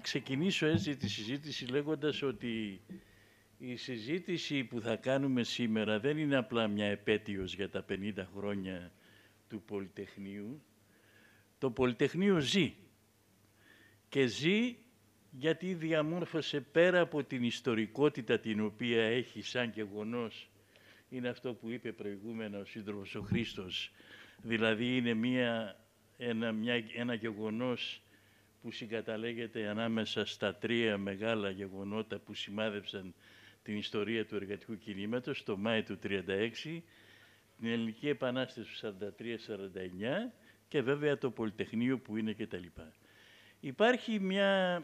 ξεκινήσω έτσι τη συζήτηση λέγοντας ότι η συζήτηση που θα κάνουμε σήμερα δεν είναι απλά μια επέτειος για τα 50 χρόνια του Πολυτεχνείου. Το Πολυτεχνείο ζει και ζει γιατί διαμόρφωσε πέρα από την ιστορικότητα την οποία έχει σαν γεγονός είναι αυτό που είπε προηγούμενα ο σύντροφος ο Χρήστος, δηλαδή είναι μια, ένα, μια, ένα γεγονός που συγκαταλέγεται ανάμεσα στα τρία μεγάλα γεγονότα που σημάδεψαν την ιστορία του εργατικού κινήματος, το Μάη του 1936, την Ελληνική Επανάσταση του 1943-1949 και βέβαια το Πολυτεχνείο που είναι κτλ. Υπάρχει μια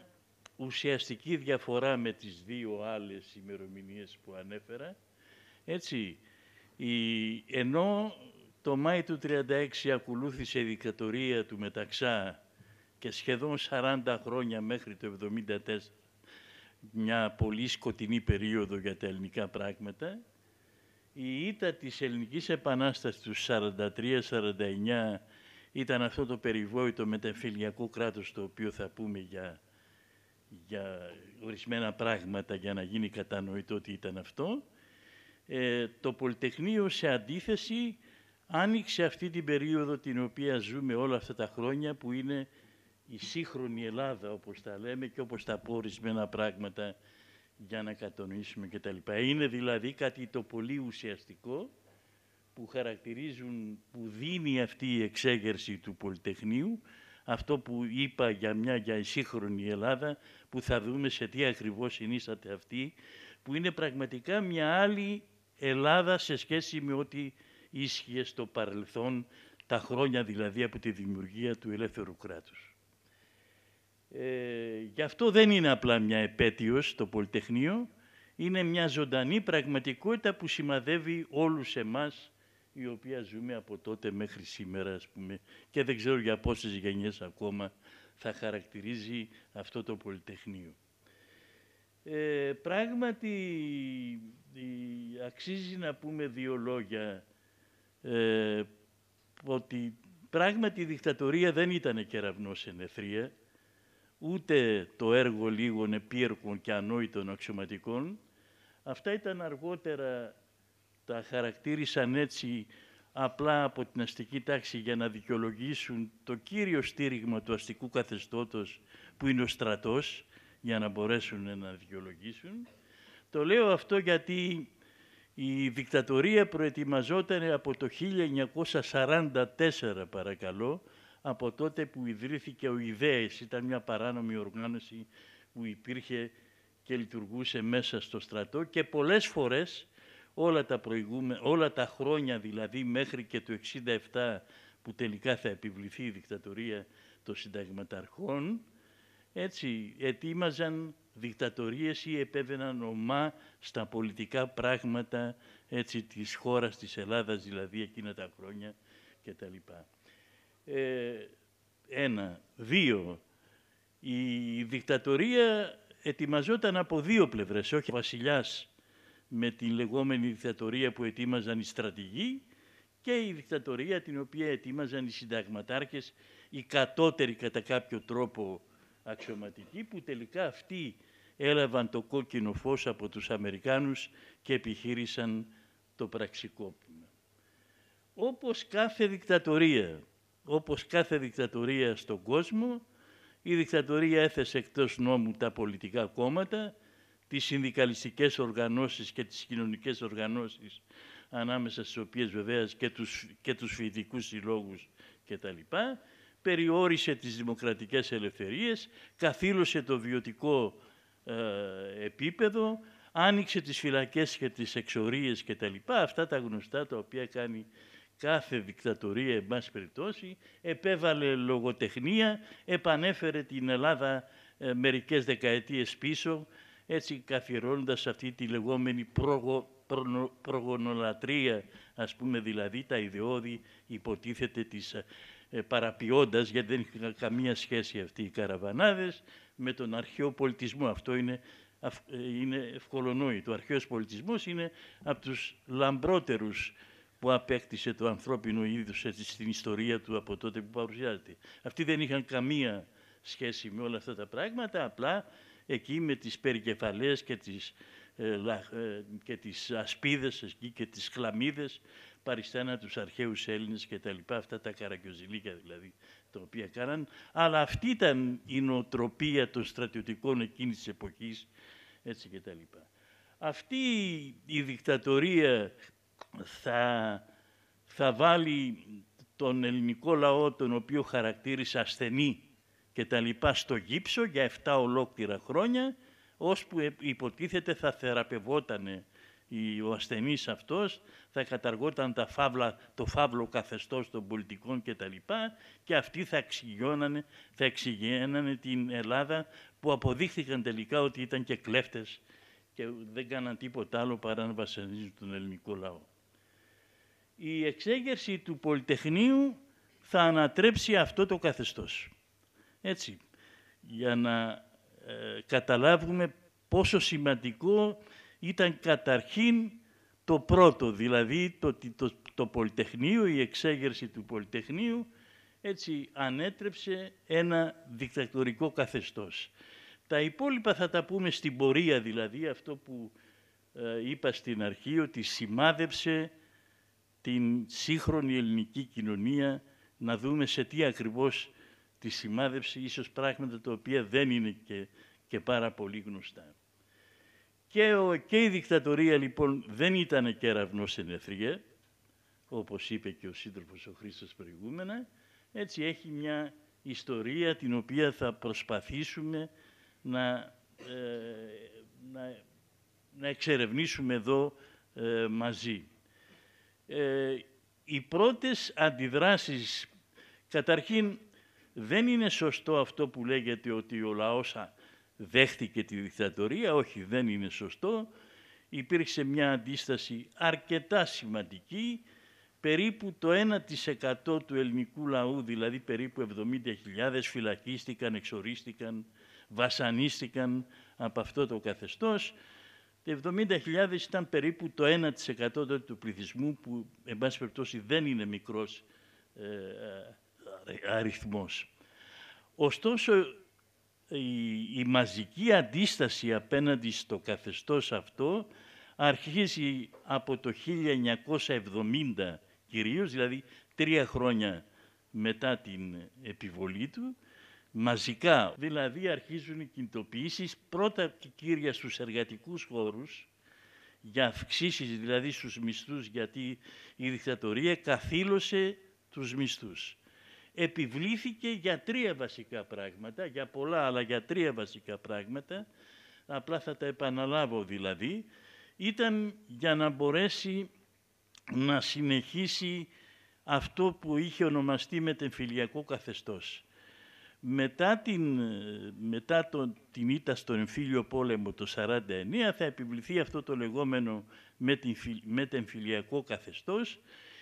ουσιαστική διαφορά με τις δύο άλλες ημερομηνίες που ανέφερα. Έτσι, η, ενώ το Μάη του 1936 ακολούθησε η δικτατορία του Μεταξά και σχεδόν 40 χρόνια μέχρι το 1974, μια πολύ σκοτεινή περίοδο για τα ελληνικά πράγματα, η ήττα της ελληνικής επανάστασης του 43-49 ήταν αυτό το περιβόητο μεταφυλιακό κράτος το οποίο θα πούμε για, για ορισμένα πράγματα για να γίνει κατανοητό τι ήταν αυτό. Ε, το Πολυτεχνείο σε αντίθεση άνοιξε αυτή την περίοδο την οποία ζούμε όλα αυτά τα χρόνια που είναι η σύγχρονη Ελλάδα, όπως τα λέμε, και όπως τα ορισμένα πράγματα για να κατονοήσουμε κτλ. Είναι δηλαδή κάτι το πολύ ουσιαστικό που χαρακτηρίζουν, που δίνει αυτή η εξέγερση του Πολυτεχνείου, αυτό που είπα για μια για η σύγχρονη Ελλάδα, που θα δούμε σε τι ακριβώς συνίσταται αυτή, που είναι πραγματικά μια άλλη Ελλάδα σε σχέση με ό,τι ίσχυε στο παρελθόν, τα χρόνια δηλαδή από τη δημιουργία του ελεύθερου κράτους. Ε, γι' αυτό δεν είναι απλά μια επέτειος το Πολυτεχνείο, είναι μια ζωντανή πραγματικότητα που σημαδεύει όλους εμάς η οποία ζούμε από τότε μέχρι σήμερα, ας πούμε, και δεν ξέρω για πόσες γενιές ακόμα θα χαρακτηρίζει αυτό το Πολυτεχνείο. Ε, πράγματι, αξίζει να πούμε δύο λόγια ε, ότι πράγματι η δικτατορία δεν ήταν κεραυνός ενεθρία, ούτε το έργο λίγων επίερκων και ανόητων αξιωματικών. Αυτά ήταν αργότερα, τα χαρακτήρισαν έτσι απλά από την αστική τάξη για να δικαιολογήσουν το κύριο στήριγμα του αστικού καθεστώτος που είναι ο στρατός, για να μπορέσουν να δικαιολογήσουν. Το λέω αυτό γιατί η δικτατορία προετοιμαζόταν από το 1944, παρακαλώ, από τότε που ιδρύθηκε ο ΙΔΕΕΣ. Ήταν μια παράνομη οργάνωση που υπήρχε και λειτουργούσε μέσα στο στρατό και πολλές φορές όλα τα, προηγούμε, όλα τα χρόνια δηλαδή μέχρι και το 67 που τελικά θα επιβληθεί η δικτατορία των συνταγματαρχών, έτσι ετοίμαζαν δικτατορίες ή επέβαιναν ομά στα πολιτικά πράγματα έτσι, της χώρας της Ελλάδας, δηλαδή εκείνα τα χρόνια κτλ ε, ένα. Δύο, η δικτατορία ετοιμαζόταν από δύο πλευρές, όχι ο βασιλιάς με την λεγόμενη δικτατορία που ετοίμαζαν οι στρατηγοί και η δικτατορία την οποία ετοίμαζαν οι συνταγματάρχες, οι κατώτεροι κατά κάποιο τρόπο αξιωματικοί, που τελικά αυτοί έλαβαν το κόκκινο φως από τους Αμερικάνους και επιχείρησαν το πραξικόπημα. Όπως κάθε δικτατορία όπως κάθε δικτατορία στον κόσμο, η δικτατορία έθεσε εκτός νόμου τα πολιτικά κόμματα, τις συνδικαλιστικές οργανώσεις και τις κοινωνικές οργανώσεις, ανάμεσα στις οποίες βεβαίως και τους, και τους φοιτικούς συλλόγους κτλ. Περιόρισε τις δημοκρατικές ελευθερίες, καθήλωσε το βιωτικό ε, επίπεδο, άνοιξε τις φυλακές και τις εξορίες κτλ. Αυτά τα γνωστά τα οποία κάνει κάθε δικτατορία, εν πάση περιπτώσει, επέβαλε λογοτεχνία, επανέφερε την Ελλάδα ε, μερικές δεκαετίες πίσω, έτσι καθιερώνοντας αυτή τη λεγόμενη προγο, προγονολατρία, ας πούμε, δηλαδή τα ιδεώδη υποτίθεται της ε, παραποιώντας, γιατί δεν είχαν καμία σχέση αυτοί οι καραβανάδες, με τον αρχαίο πολιτισμό. Αυτό είναι ε, είναι ευκολονόητο. Ο αρχαίος πολιτισμός είναι από τους λαμπρότερους που απέκτησε το ανθρώπινο είδος έτσι, στην ιστορία του από τότε που παρουσιάζεται. Αυτοί δεν είχαν καμία σχέση με όλα αυτά τα πράγματα, απλά εκεί με τις περικεφαλές και τις, ε, ε και τις ασπίδες εκεί και τις χλαμίδες παριστάνα τους αρχαίους Έλληνες και τα λοιπά, αυτά τα καρακιοζηλίκια δηλαδή, τα οποία κάναν. Αλλά αυτή ήταν η νοοτροπία των στρατιωτικών εκείνης της εποχής, έτσι και τα λοιπά. Αυτή η δικτατορία θα, θα βάλει τον ελληνικό λαό, τον οποίο χαρακτήρισε ασθενή και τα λοιπά, στο γύψο για 7 ολόκληρα χρόνια, ώσπου ε, υποτίθεται θα θεραπευόταν ο ασθενής αυτός, θα καταργόταν τα φαύλα, το φαύλο καθεστώς των πολιτικών τα λοιπά και αυτοί θα εξηγιώνανε, θα την Ελλάδα που αποδείχθηκαν τελικά ότι ήταν και κλέφτες και δεν κάναν τίποτα άλλο παρά να βασανίζουν τον ελληνικό λαό. Η εξέγερση του Πολυτεχνείου θα ανατρέψει αυτό το καθεστώς. Έτσι, για να ε, καταλάβουμε πόσο σημαντικό ήταν καταρχήν το πρώτο, δηλαδή το, το, το Πολυτεχνείο, η εξέγερση του Πολυτεχνείου, έτσι ανέτρεψε ένα δικτατορικό καθεστώς. Τα υπόλοιπα θα τα πούμε στην πορεία δηλαδή, αυτό που ε, είπα στην αρχή, ότι σημάδεψε την σύγχρονη ελληνική κοινωνία να δούμε σε τι ακριβώς τη σημάδεψε, ίσως πράγματα τα οποία δεν είναι και, πάρα πολύ γνωστά. Και, ο, και η δικτατορία λοιπόν δεν ήταν κεραυνός εθρία... όπως είπε και ο σύντροφος ο Χρήστος προηγούμενα, έτσι έχει μια ιστορία την οποία θα προσπαθήσουμε ε, να, να, εξερευνήσουμε εδώ ε, μαζί. Ε, οι πρώτες αντιδράσεις, καταρχήν δεν είναι σωστό αυτό που λέγεται ότι ο λαός δέχτηκε τη δικτατορία, όχι δεν είναι σωστό. Υπήρξε μια αντίσταση αρκετά σημαντική, περίπου το 1% του ελληνικού λαού, δηλαδή περίπου 70.000 φυλακίστηκαν, εξορίστηκαν βασανίστηκαν από αυτό το καθεστώς. Τα 70.000 ήταν περίπου το 1% του πληθυσμού που, εν πάση περιπτώσει, δεν είναι μικρός ε, ε, αριθμός. Ωστόσο, η, η μαζική αντίσταση απέναντι στο καθεστώς αυτό αρχίζει από το 1970 κυρίως, δηλαδή τρία χρόνια μετά την επιβολή του μαζικά. Δηλαδή αρχίζουν οι κινητοποιήσεις πρώτα και κύρια στους εργατικούς χώρους, για αυξήσεις δηλαδή στους μισθούς, γιατί η δικτατορία καθήλωσε τους μισθούς. Επιβλήθηκε για τρία βασικά πράγματα, για πολλά αλλά για τρία βασικά πράγματα, απλά θα τα επαναλάβω δηλαδή, ήταν για να μπορέσει να συνεχίσει αυτό που είχε ονομαστεί μετεμφυλιακό καθεστώς. Μετά την, μετά την ήττα στον εμφύλιο πόλεμο το 1949 θα επιβληθεί αυτό το λεγόμενο μετεμφυλιακό καθεστώς.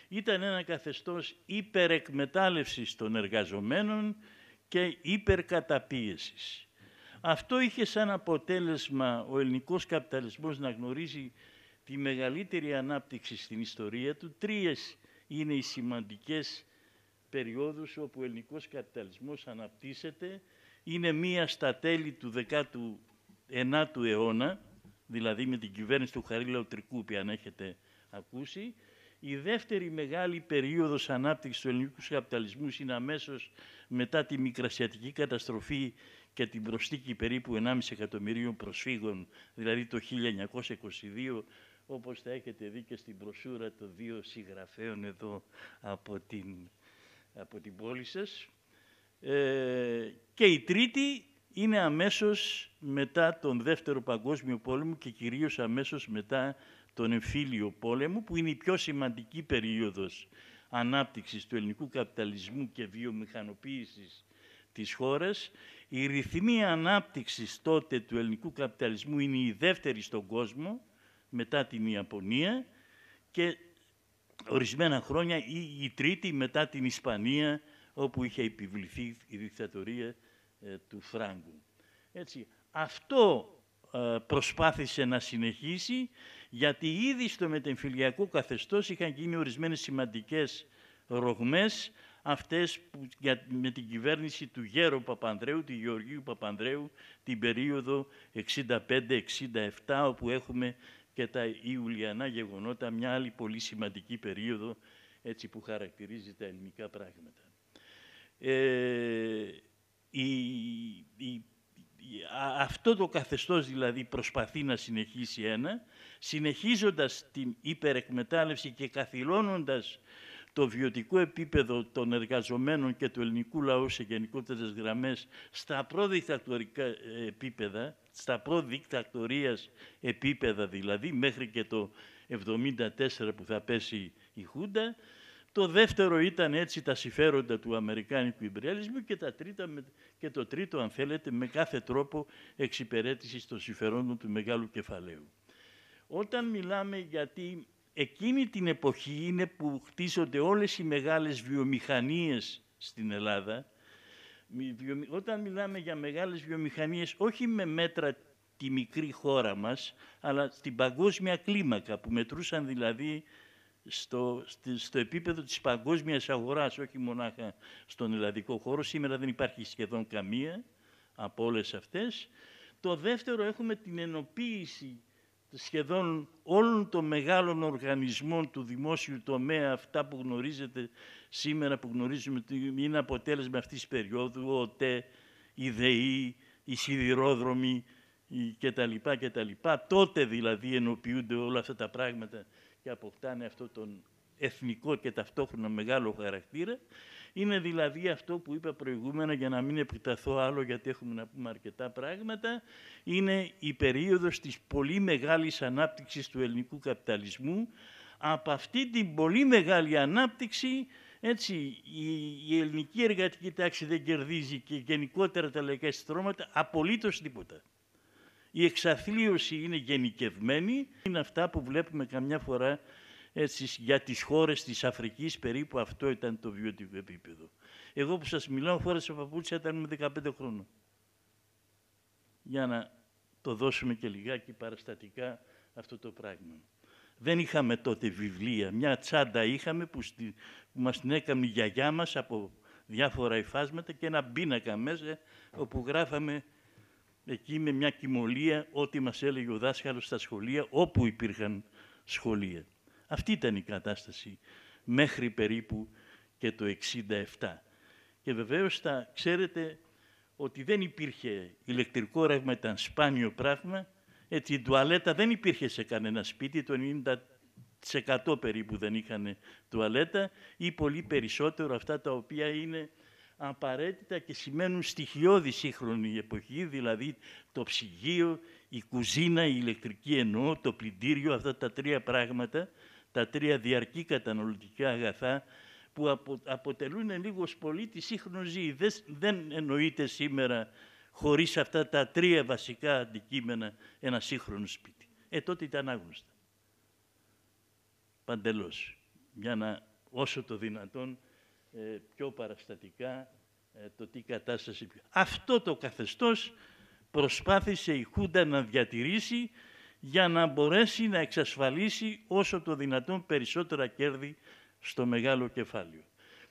Ήταν ένα καθεστώς υπερεκμετάλλευσης των εργαζομένων και υπερκαταπίεσης. Αυτό είχε σαν αποτέλεσμα ο ελληνικός καπιταλισμός να γνωρίζει τη μεγαλύτερη ανάπτυξη στην ιστορία του. Τρεις είναι οι σημαντικές περιόδους όπου ο ελληνικός καπιταλισμός αναπτύσσεται, είναι μία στα τέλη του 19ου αιώνα, δηλαδή με την κυβέρνηση του Χαρίλαου που αν έχετε ακούσει. Η δεύτερη μεγάλη περίοδος ανάπτυξης του ελληνικού καπιταλισμού είναι αμέσως μετά τη μικρασιατική καταστροφή και την προστίκη περίπου 1,5 εκατομμυρίων προσφύγων, δηλαδή το 1922, όπως θα έχετε δει και στην προσούρα των δύο συγγραφέων εδώ από την από την πόλη σας. Ε, και η τρίτη είναι αμέσως μετά τον Δεύτερο Παγκόσμιο Πόλεμο και κυρίως αμέσως μετά τον Εμφύλιο Πόλεμο, που είναι η πιο σημαντική περίοδος ανάπτυξης του ελληνικού καπιταλισμού και βιομηχανοποίησης της χώρας. Η ρυθμή ανάπτυξης τότε του ελληνικού καπιταλισμού είναι η δεύτερη στον κόσμο, μετά την Ιαπωνία, και ορισμένα χρόνια ή η τρίτη μετά την Ισπανία, όπου είχε επιβληθεί η δικτατορία ε, του Φράγκου. Έτσι, αυτό ε, προσπάθησε να συνεχίσει, γιατί ήδη στο μετεμφυλιακό καθεστώς είχαν γίνει ορισμένες σημαντικές ρογμές, αυτές που, με την κυβέρνηση του Γέρο Παπανδρέου, του Γεωργίου Παπανδρέου, την περίοδο 65-67, όπου έχουμε και τα Ιουλιανά γεγονότα, μια άλλη πολύ σημαντική περίοδο έτσι που χαρακτηρίζει τα ελληνικά πράγματα. Ε, αυτό το καθεστώς δηλαδή προσπαθεί να συνεχίσει ένα, συνεχίζοντας την υπερεκμετάλλευση και καθυλώνοντας το βιωτικό επίπεδο των εργαζομένων και του ελληνικού λαού σε γενικότερες γραμμές στα προδικτατορικά ε, επίπεδα, στα προδικτακτορίας επίπεδα δηλαδή, μέχρι και το 1974 που θα πέσει η Χούντα. Το δεύτερο ήταν έτσι τα συμφέροντα του Αμερικάνικου υπεριαλισμού και, τα τρίτα, και το τρίτο, αν θέλετε, με κάθε τρόπο εξυπηρέτησης των συμφερόντων του μεγάλου κεφαλαίου. Όταν μιλάμε γιατί εκείνη την εποχή είναι που χτίζονται όλες οι μεγάλες βιομηχανίες στην Ελλάδα, όταν μιλάμε για μεγάλες βιομηχανίες, όχι με μέτρα τη μικρή χώρα μας, αλλά στην παγκόσμια κλίμακα που μετρούσαν δηλαδή στο, στο επίπεδο της παγκόσμιας αγοράς, όχι μονάχα στον ελλαδικό χώρο. Σήμερα δεν υπάρχει σχεδόν καμία από όλες αυτές. Το δεύτερο έχουμε την ενοποίηση σχεδόν όλων των μεγάλων οργανισμών του δημόσιου τομέα, αυτά που γνωρίζετε σήμερα, που γνωρίζουμε ότι είναι αποτέλεσμα αυτής της περίοδου, ο ΤΕ, η ΔΕΗ, η σιδηρόδρομοι κτλ. Τότε δηλαδή ενοποιούνται όλα αυτά τα πράγματα και αποκτάνε αυτό τον εθνικό και ταυτόχρονα μεγάλο χαρακτήρα. Είναι δηλαδή αυτό που είπα προηγούμενα για να μην επιταθώ άλλο γιατί έχουμε να πούμε αρκετά πράγματα. Είναι η περίοδος της πολύ μεγάλης ανάπτυξης του ελληνικού καπιταλισμού. Από αυτή την πολύ μεγάλη ανάπτυξη έτσι, η, ελληνική εργατική τάξη δεν κερδίζει και γενικότερα τα λαϊκά στρώματα απολύτως τίποτα. Η εξαθλίωση είναι γενικευμένη, είναι αυτά που βλέπουμε καμιά φορά έτσι, για τις χώρες της Αφρικής περίπου αυτό ήταν το βιωτικό επίπεδο. Εγώ που σας μιλάω φόρεσα παπούτσια ήταν με 15 χρόνια. Για να το δώσουμε και λιγάκι παραστατικά αυτό το πράγμα. Δεν είχαμε τότε βιβλία. Μια τσάντα είχαμε που, στη, που μας την έκαμε η γιαγιά μας από διάφορα υφάσματα και ένα πίνακα μέσα όπου γράφαμε εκεί με μια κοιμωλία ό,τι μας έλεγε ο δάσκαλος στα σχολεία, όπου υπήρχαν σχολεία. Αυτή ήταν η κατάσταση μέχρι περίπου και το 67. Και βεβαίως θα ξέρετε ότι δεν υπήρχε ηλεκτρικό ρεύμα, ήταν σπάνιο πράγμα. Έτσι, η τουαλέτα δεν υπήρχε σε κανένα σπίτι, το 90% περίπου δεν είχαν τουαλέτα ή πολύ περισσότερο αυτά τα οποία είναι απαραίτητα και σημαίνουν στοιχειώδη σύγχρονη εποχή, δηλαδή το ψυγείο, η κουζίνα, η ηλεκτρική εννοώ, το πλυντήριο, αυτά τα τρία πράγματα τα τρία διαρκή καταναλωτικά αγαθά που αποτελούν λίγος πολύ τη σύγχρονη ζωή. Δεν, δεν εννοείται σήμερα χωρίς αυτά τα τρία βασικά αντικείμενα ένα σύγχρονο σπίτι. Ε, τότε ήταν άγνωστα. Παντελώς. Για να όσο το δυνατόν ε, πιο παραστατικά ε, το τι κατάσταση... Αυτό το καθεστώς προσπάθησε η Χούντα να διατηρήσει για να μπορέσει να εξασφαλίσει όσο το δυνατόν περισσότερα κέρδη στο μεγάλο κεφάλαιο.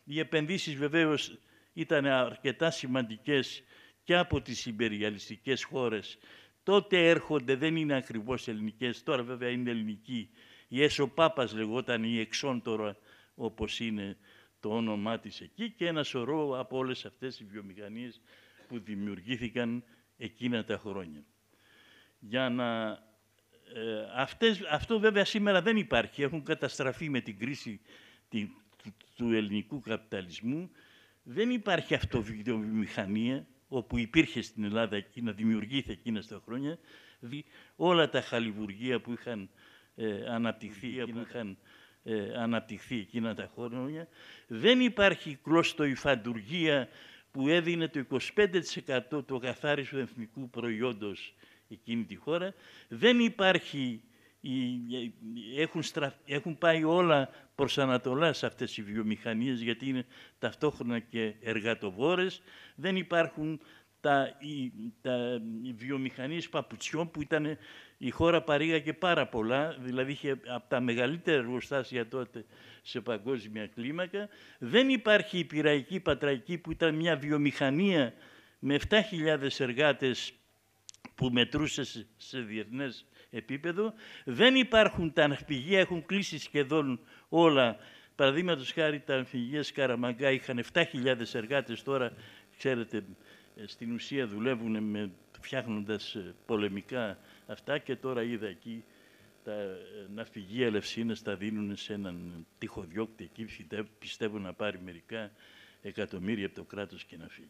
Οι επενδύσεις βεβαίως ήταν αρκετά σημαντικές και από τις υπεριαλιστικές χώρες. Τότε έρχονται, δεν είναι ακριβώς ελληνικές, τώρα βέβαια είναι ελληνική. Η Εσωπάπας λεγόταν η Εξόντορα όπως είναι το όνομά της εκεί και ένα σωρό από όλες αυτές οι βιομηχανίες που δημιουργήθηκαν εκείνα τα χρόνια. Για να ε, αυτές, αυτό βέβαια σήμερα δεν υπάρχει. Έχουν καταστραφεί με την κρίση του, του ελληνικού καπιταλισμού. Δεν υπάρχει αυτοβιομηχανία όπου υπήρχε στην Ελλάδα να δημιουργήθηκε εκείνα τα χρόνια. Δι, όλα τα χαλιβουργία που είχαν ε, αναπτυχθεί, εκείνα, που είχαν, ε, αναπτυχθεί εκείνα τα χρόνια. Δεν υπάρχει κλωστοϊφαντουργία που έδινε το 25% του καθάριστου εθνικού προϊόντος εκείνη τη χώρα. Δεν υπάρχει, έχουν, έχουν πάει όλα προς σε αυτές οι βιομηχανίες γιατί είναι ταυτόχρονα και εργατοβόρες. Δεν υπάρχουν τα, οι, τα βιομηχανίες παπουτσιών που ήταν η χώρα παρήγαγε πάρα πολλά, δηλαδή είχε από τα μεγαλύτερα εργοστάσια τότε σε παγκόσμια κλίμακα. Δεν υπάρχει η πυραϊκή πατραϊκή που ήταν μια βιομηχανία με 7.000 εργάτες που μετρούσε σε διεθνές επίπεδο. Δεν υπάρχουν τα ναυπηγεία, έχουν κλείσει σχεδόν όλα. Παραδείγματος χάρη τα ναυπηγεία Σκαραμαγκά είχαν 7.000 εργάτες, τώρα ξέρετε ε, στην ουσία δουλεύουν με, φτιάχνοντας ε, πολεμικά αυτά και τώρα είδα εκεί τα ε, ναυπηγεία Λευσίνας τα δίνουν σε έναν τυχοδιώκτη εκεί, πιστεύω να πάρει μερικά εκατομμύρια από το κράτος και να φύγει.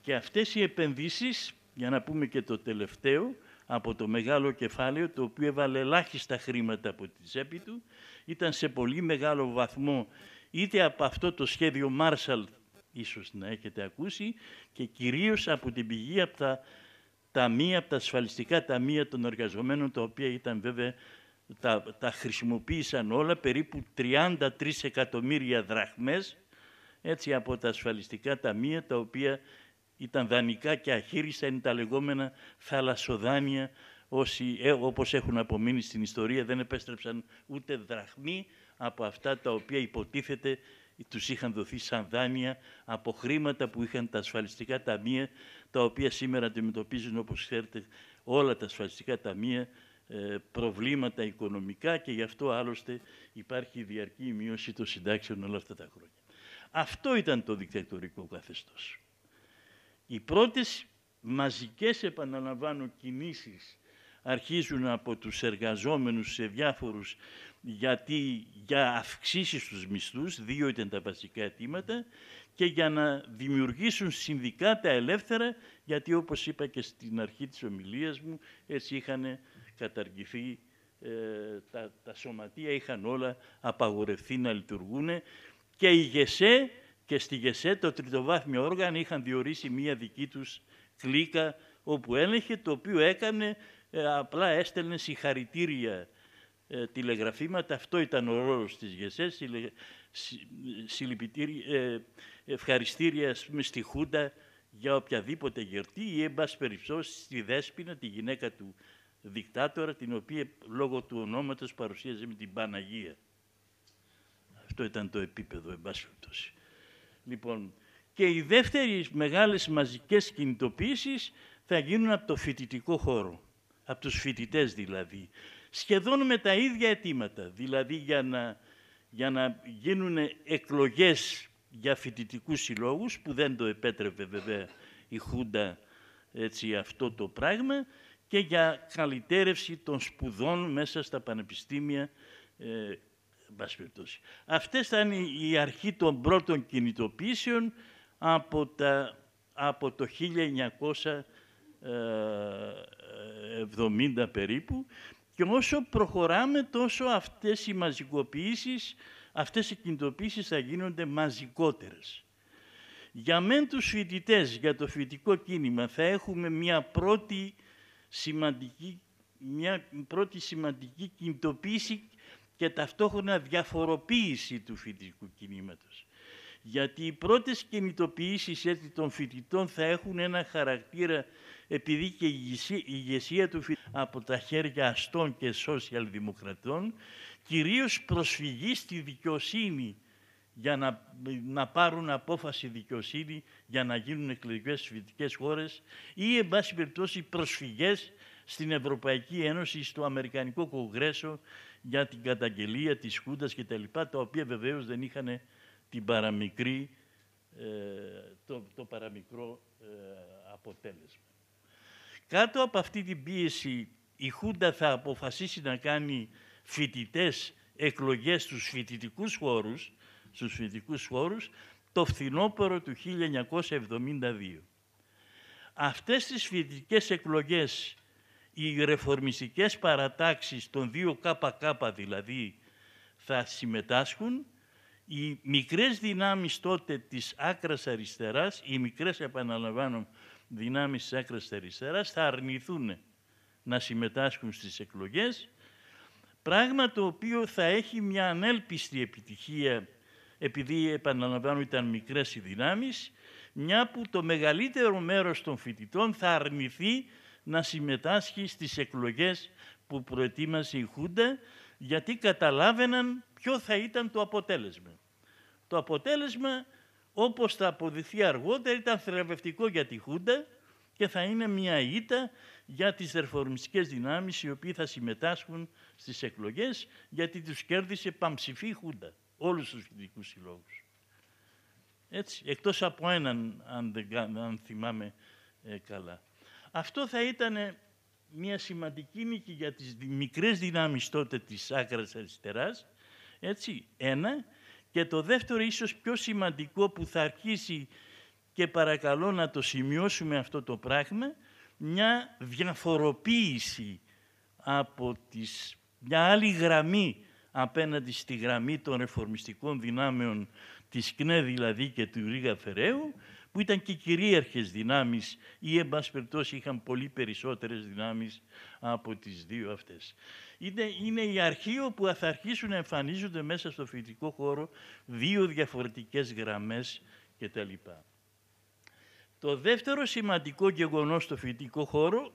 Και αυτές οι επενδύσεις για να πούμε και το τελευταίο, από το μεγάλο κεφάλαιο, το οποίο έβαλε ελάχιστα χρήματα από τη τσέπη του, ήταν σε πολύ μεγάλο βαθμό είτε από αυτό το σχέδιο Marshall, ίσως να έχετε ακούσει, και κυρίως από την πηγή από τα μία από τα ασφαλιστικά ταμεία των εργαζομένων, τα οποία ήταν βέβαια, τα, τα χρησιμοποίησαν όλα, περίπου 33 εκατομμύρια δραχμές, έτσι από τα ασφαλιστικά ταμεία, τα οποία ήταν δανεικά και αχείρισαν τα λεγόμενα θαλασσοδάνεια, όσοι ε, όπως έχουν απομείνει στην ιστορία δεν επέστρεψαν ούτε δραχμή από αυτά τα οποία υποτίθεται τους είχαν δοθεί σαν δάνεια από χρήματα που είχαν τα ασφαλιστικά ταμεία, τα οποία σήμερα αντιμετωπίζουν, όπως ξέρετε, όλα τα ασφαλιστικά ταμεία ε, προβλήματα οικονομικά και γι' αυτό άλλωστε υπάρχει διαρκή μείωση των συντάξεων όλα αυτά τα χρόνια. Αυτό ήταν το δικτατορικό καθεστώς. Οι πρώτες μαζικές επαναλαμβάνω κινήσεις αρχίζουν από τους εργαζόμενους σε διάφορους γιατί για αυξήσεις στους μισθούς, δύο ήταν τα βασικά αιτήματα, και για να δημιουργήσουν συνδικάτα ελεύθερα, γιατί όπως είπα και στην αρχή της ομιλίας μου, έτσι είχαν καταργηθεί ε, τα, τα σωματεία, είχαν όλα απαγορευτεί να λειτουργούν και η ΓΕΣΕ και στη ΓΕΣΕ το τριτοβάθμιο όργανο είχαν διορίσει μία δική τους κλίκα όπου έλεγχε, το οποίο έκανε, ε, απλά έστελνε συγχαρητήρια ε, τηλεγραφήματα. Αυτό ήταν ο ρόλος της ΓΕΣΕ, ε, ευχαριστήρια πούμε, στη Χούντα για οποιαδήποτε γερτή ή, εν πάση περιπτώσει, στη Δέσποινα, τη γυναίκα του δικτάτορα, την οποία λόγω του ονόματος παρουσίαζε με την Παναγία. Αυτό ήταν το επίπεδο, εν πάση περιπτώσει. Λοιπόν, και οι δεύτερες μεγάλες μαζικές κινητοποίησεις θα γίνουν από το φοιτητικό χώρο, από τους φοιτητές δηλαδή. Σχεδόν με τα ίδια αιτήματα, δηλαδή για να, για να γίνουν εκλογές για φοιτητικούς συλλόγους, που δεν το επέτρεπε βέβαια η Χούντα έτσι, αυτό το πράγμα, και για καλυτέρευση των σπουδών μέσα στα πανεπιστήμια ε, Αυτές ήταν η αρχή των πρώτων κινητοποιήσεων από, τα, από το 1970 ε, ε, περίπου και όσο προχωράμε τόσο αυτές οι μαζικοποιήσεις, αυτές οι κινητοποιήσεις θα γίνονται μαζικότερες. Για μεν τους φοιτητές για το φοιτητικό κίνημα θα έχουμε μια πρώτη σημαντική, μια πρώτη σημαντική κινητοποίηση και ταυτόχρονα διαφοροποίηση του φοιτητικού κινήματος. Γιατί οι πρώτες κινητοποιήσεις έτσι των φοιτητών θα έχουν ένα χαρακτήρα επειδή και η ηγεσία του από τα χέρια αστών και social δημοκρατών κυρίως προσφυγή στη δικαιοσύνη για να, να πάρουν απόφαση δικαιοσύνη για να γίνουν εκλογές στις φοιτητικές χώρες ή, εν πάση περιπτώσει, προσφυγές στην Ευρωπαϊκή Ένωση, στο Αμερικανικό Κογκρέσο για την καταγγελία της Χούντας και τα τα οποία βεβαίως δεν είχαν την παραμικρή, ε, το, το παραμικρό ε, αποτέλεσμα. Κάτω από αυτή την πίεση η Χούντα θα αποφασίσει να κάνει φοιτητές εκλογές στους φοιτητικούς χώρους, στους φοιτητικούς χώρους το φθινόπωρο του 1972. Αυτές τις φοιτητικές εκλογές οι ρεφορμιστικές παρατάξεις των δύο ΚΚ δηλαδή θα συμμετάσχουν, οι μικρές δυνάμεις τότε της άκρας αριστεράς, οι μικρές επαναλαμβάνω δυνάμεις της άκρας αριστεράς θα αρνηθούν να συμμετάσχουν στις εκλογές, πράγμα το οποίο θα έχει μια ανέλπιστη επιτυχία επειδή επαναλαμβάνω ήταν μικρές οι δυνάμεις, μια που το μεγαλύτερο μέρος των φοιτητών θα αρνηθεί να συμμετάσχει στις εκλογές που προετοίμασε η Χούντα, γιατί καταλάβαιναν ποιο θα ήταν το αποτέλεσμα. Το αποτέλεσμα, όπως θα αποδειχθεί αργότερα, ήταν θεραπευτικό για τη Χούντα και θα είναι μια ήττα για τις ρεφορμιστικές δυνάμεις οι οποίοι θα συμμετάσχουν στις εκλογές, γιατί τους κέρδισε παμψηφή Χούντα, όλους τους φοιτητικούς συλλόγους. Έτσι, εκτός από έναν, αν, θυμάμαι ε, καλά. Αυτό θα ήταν μια σημαντική νίκη για τις μικρές δυνάμεις τότε της άκρας αριστεράς, έτσι, ένα. Και το δεύτερο ίσως πιο σημαντικό που θα αρχίσει και παρακαλώ να το σημειώσουμε αυτό το πράγμα, μια διαφοροποίηση από τις, μια άλλη γραμμή απέναντι στη γραμμή των ρεφορμιστικών δυνάμεων της ΚΝΕ δηλαδή και του Ρίγα Φεραίου που ήταν και κυρίαρχες δυνάμεις ή, εν πάση περιπτώσει, είχαν πολύ περισσότερες δυνάμεις από τις δύο αυτές. Είναι, είναι η εν περιπτωσει ειχαν πολυ περισσοτερες δυναμεις απο όπου θα αρχίσουν να εμφανίζονται μέσα στο φοιτητικό χώρο δύο διαφορετικές γραμμές κτλ. Το δεύτερο σημαντικό γεγονός στο φοιτητικό χώρο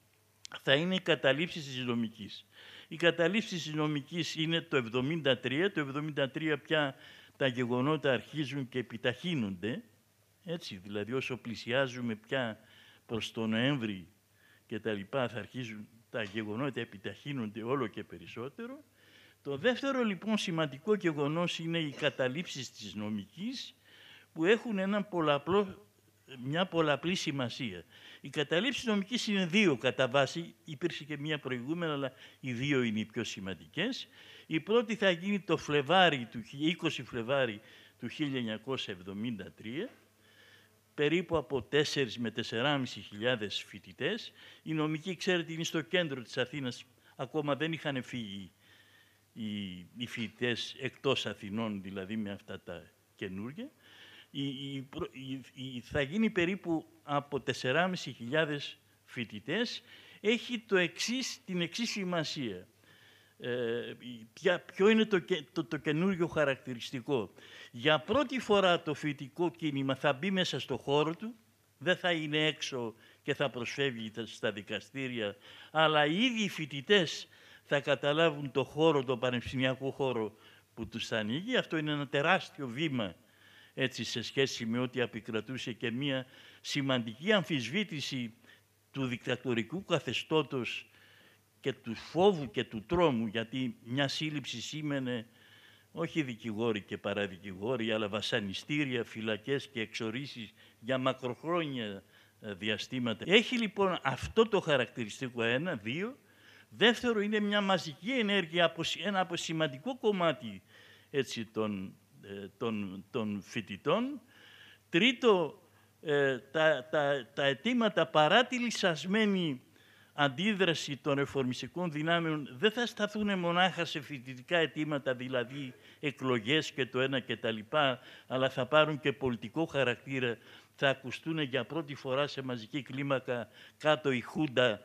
θα είναι οι καταλήψη της νομικής. Η καταλήψεις της νομικής είναι το 73. Το 73 πια τα γεγονότα αρχίζουν και επιταχύνονται έτσι, δηλαδή όσο πλησιάζουμε πια προς τον Νοέμβρη και τα λοιπά θα αρχίζουν τα γεγονότα επιταχύνονται όλο και περισσότερο. Το δεύτερο λοιπόν σημαντικό γεγονός είναι οι καταλήψεις της νομικής που έχουν ένα πολλαπλό, μια πολλαπλή σημασία. Οι καταλήψεις νομικής είναι δύο κατά βάση, υπήρξε και μια προηγούμενα, αλλά οι δύο είναι οι πιο σημαντικές. Η πρώτη θα γίνει το Φλεβάρι, του, 20 Φλεβάρι του 1973 περίπου από 4 με χιλιάδες φοιτητές. Οι νομικοί, ξέρετε, είναι στο κέντρο της Αθήνας, ακόμα δεν είχαν φύγει οι, φοιτητές εκτός Αθηνών, δηλαδή με αυτά τα καινούργια. Η, θα γίνει περίπου από χιλιάδες φοιτητές. Έχει το εξής, την εξής σημασία. Ε, ποιο είναι το, το, το καινούριο χαρακτηριστικό. Για πρώτη φορά το φοιτικό κίνημα θα μπει μέσα στο χώρο του, δεν θα είναι έξω και θα προσφεύγει στα δικαστήρια, αλλά ήδη οι φοιτητές θα καταλάβουν το χώρο, το πανεπιστημιακό χώρο που τους ανοίγει. Αυτό είναι ένα τεράστιο βήμα έτσι, σε σχέση με ό,τι επικρατούσε και μία σημαντική αμφισβήτηση του δικτατορικού καθεστώτος και του φόβου και του τρόμου, γιατί μια σύλληψη σήμαινε όχι δικηγόροι και παραδικηγόροι, αλλά βασανιστήρια, φυλακές και εξορίσεις για μακροχρόνια ε, διαστήματα. Έχει λοιπόν αυτό το χαρακτηριστικό ένα, δύο. Δεύτερο είναι μια μαζική ενέργεια, ένα από σημαντικό κομμάτι έτσι, ε, των, των, φοιτητών. Τρίτο, ε, τα, τα, τα αιτήματα παρά τη αντίδραση των εφορμιστικών δυνάμεων δεν θα σταθούν μονάχα σε φοιτητικά αιτήματα, δηλαδή εκλογές και το ένα και τα λοιπά, αλλά θα πάρουν και πολιτικό χαρακτήρα, θα ακουστούν για πρώτη φορά σε μαζική κλίμακα κάτω η Χούντα,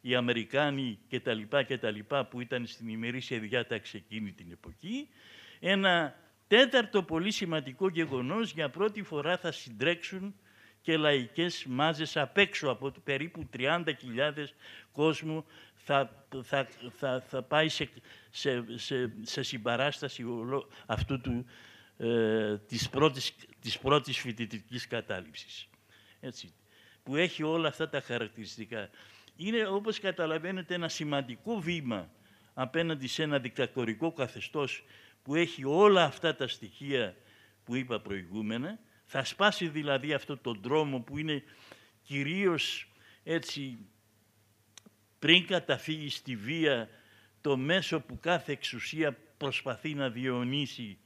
οι Αμερικάνοι και τα λοιπά και τα λοιπά που ήταν στην ημερήσια διάταξη εκείνη την εποχή. Ένα τέταρτο πολύ σημαντικό γεγονός, για πρώτη φορά θα συντρέξουν και λαϊκές μάζες απ' έξω από περίπου 30.000 κόσμου θα, θα, θα, θα πάει σε, σε, σε, σε συμπαράσταση αυτού του, ε, της, πρώτης, της πρώτης φοιτητικής κατάληψης. Έτσι, που έχει όλα αυτά τα χαρακτηριστικά. Είναι, όπως καταλαβαίνετε, ένα σημαντικό βήμα απέναντι σε ένα δικτατορικό καθεστώς που έχει όλα αυτά τα στοιχεία που είπα προηγούμενα, θα σπάσει δηλαδή αυτό τον δρόμο που είναι κυρίως έτσι πριν καταφύγει στη βία το μέσο που κάθε εξουσία προσπαθεί να διαιωνίσει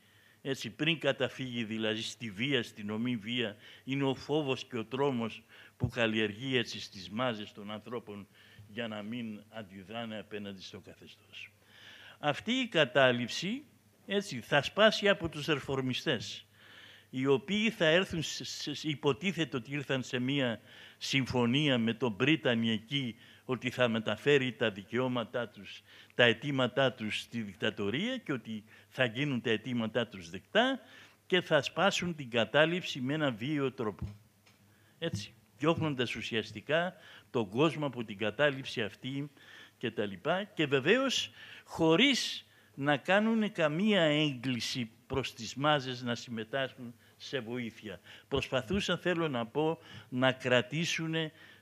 έτσι, πριν καταφύγει δηλαδή στη βία, στην ομή βία, είναι ο φόβος και ο τρόμος που καλλιεργεί έτσι στις μάζες των ανθρώπων για να μην αντιδράνε απέναντι στο καθεστώς. Αυτή η κατάληψη έτσι, θα σπάσει από τους ερφορμιστές οι οποίοι θα έρθουν, υποτίθεται ότι ήρθαν σε μία συμφωνία με τον Πρίτανη εκεί, ότι θα μεταφέρει τα δικαιώματά τους, τα αιτήματά τους στη δικτατορία και ότι θα γίνουν τα αιτήματά τους δεκτά και θα σπάσουν την κατάληψη με ένα βίαιο τρόπο. Έτσι, διώχνοντας ουσιαστικά τον κόσμο από την κατάληψη αυτή και τα λοιπά. Και βεβαίως χωρίς να κάνουν καμία έγκληση προς τις μάζες να συμμετάσχουν σε βοήθεια. Προσπαθούσαν, θέλω να πω, να κρατήσουν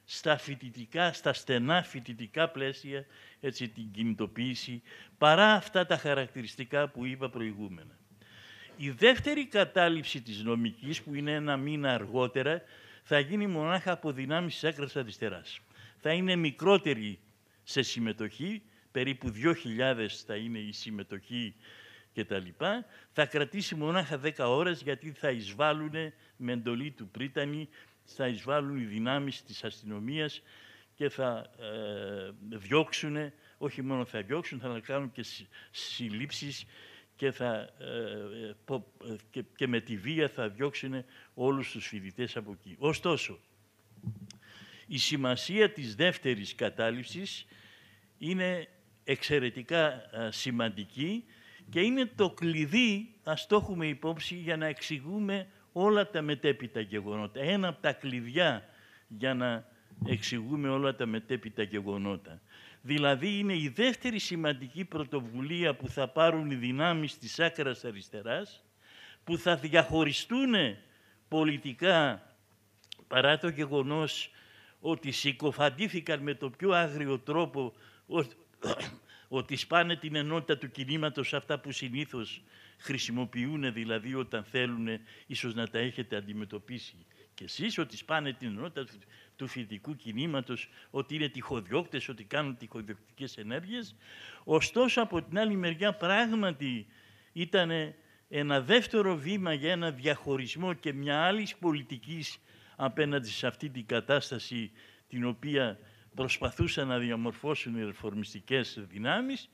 στα φοιτητικά, στα στενά φοιτητικά πλαίσια έτσι, την κινητοποίηση, παρά αυτά τα χαρακτηριστικά που είπα προηγούμενα. Η δεύτερη κατάληψη της νομικής, που είναι ένα μήνα αργότερα, θα γίνει μονάχα από δυνάμεις της άκρας αριστεράς. Θα είναι μικρότερη σε συμμετοχή, περίπου 2.000 θα είναι η συμμετοχή και τα λοιπά, θα κρατήσει μονάχα 10 ώρες γιατί θα εισβάλλουν με εντολή του Πρίτανη, θα εισβάλλουν οι δυνάμεις της αστυνομίας και θα ε, διώξουν, όχι μόνο θα διώξουν, θα κάνουν και συλλήψεις και, θα, ε, ε, και, με τη βία θα διώξουν όλους τους φοιτητές από εκεί. Ωστόσο, η σημασία της δεύτερης κατάληψης είναι εξαιρετικά ε, σημαντική και είναι το κλειδί, ας το έχουμε υπόψη, για να εξηγούμε όλα τα μετέπειτα γεγονότα. Ένα από τα κλειδιά για να εξηγούμε όλα τα μετέπειτα γεγονότα. Δηλαδή είναι η δεύτερη σημαντική πρωτοβουλία που θα πάρουν οι δυνάμεις της άκρας αριστεράς, που θα διαχωριστούν πολιτικά παρά το γεγονός ότι συκοφαντήθηκαν με το πιο άγριο τρόπο ότι σπάνε την ενότητα του κινήματος αυτά που συνήθως χρησιμοποιούν, δηλαδή όταν θέλουν ίσως να τα έχετε αντιμετωπίσει και εσείς, ότι σπάνε την ενότητα του φοιτητικού κινήματος, ότι είναι τυχοδιώκτες, ότι κάνουν τυχοδιωκτικές ενέργειες. Ωστόσο, από την άλλη μεριά, πράγματι ήταν ένα δεύτερο βήμα για ένα διαχωρισμό και μια άλλη πολιτικής απέναντι σε αυτή την κατάσταση την οποία προσπαθούσαν να διαμορφώσουν οι ρεφορμιστικές δυνάμεις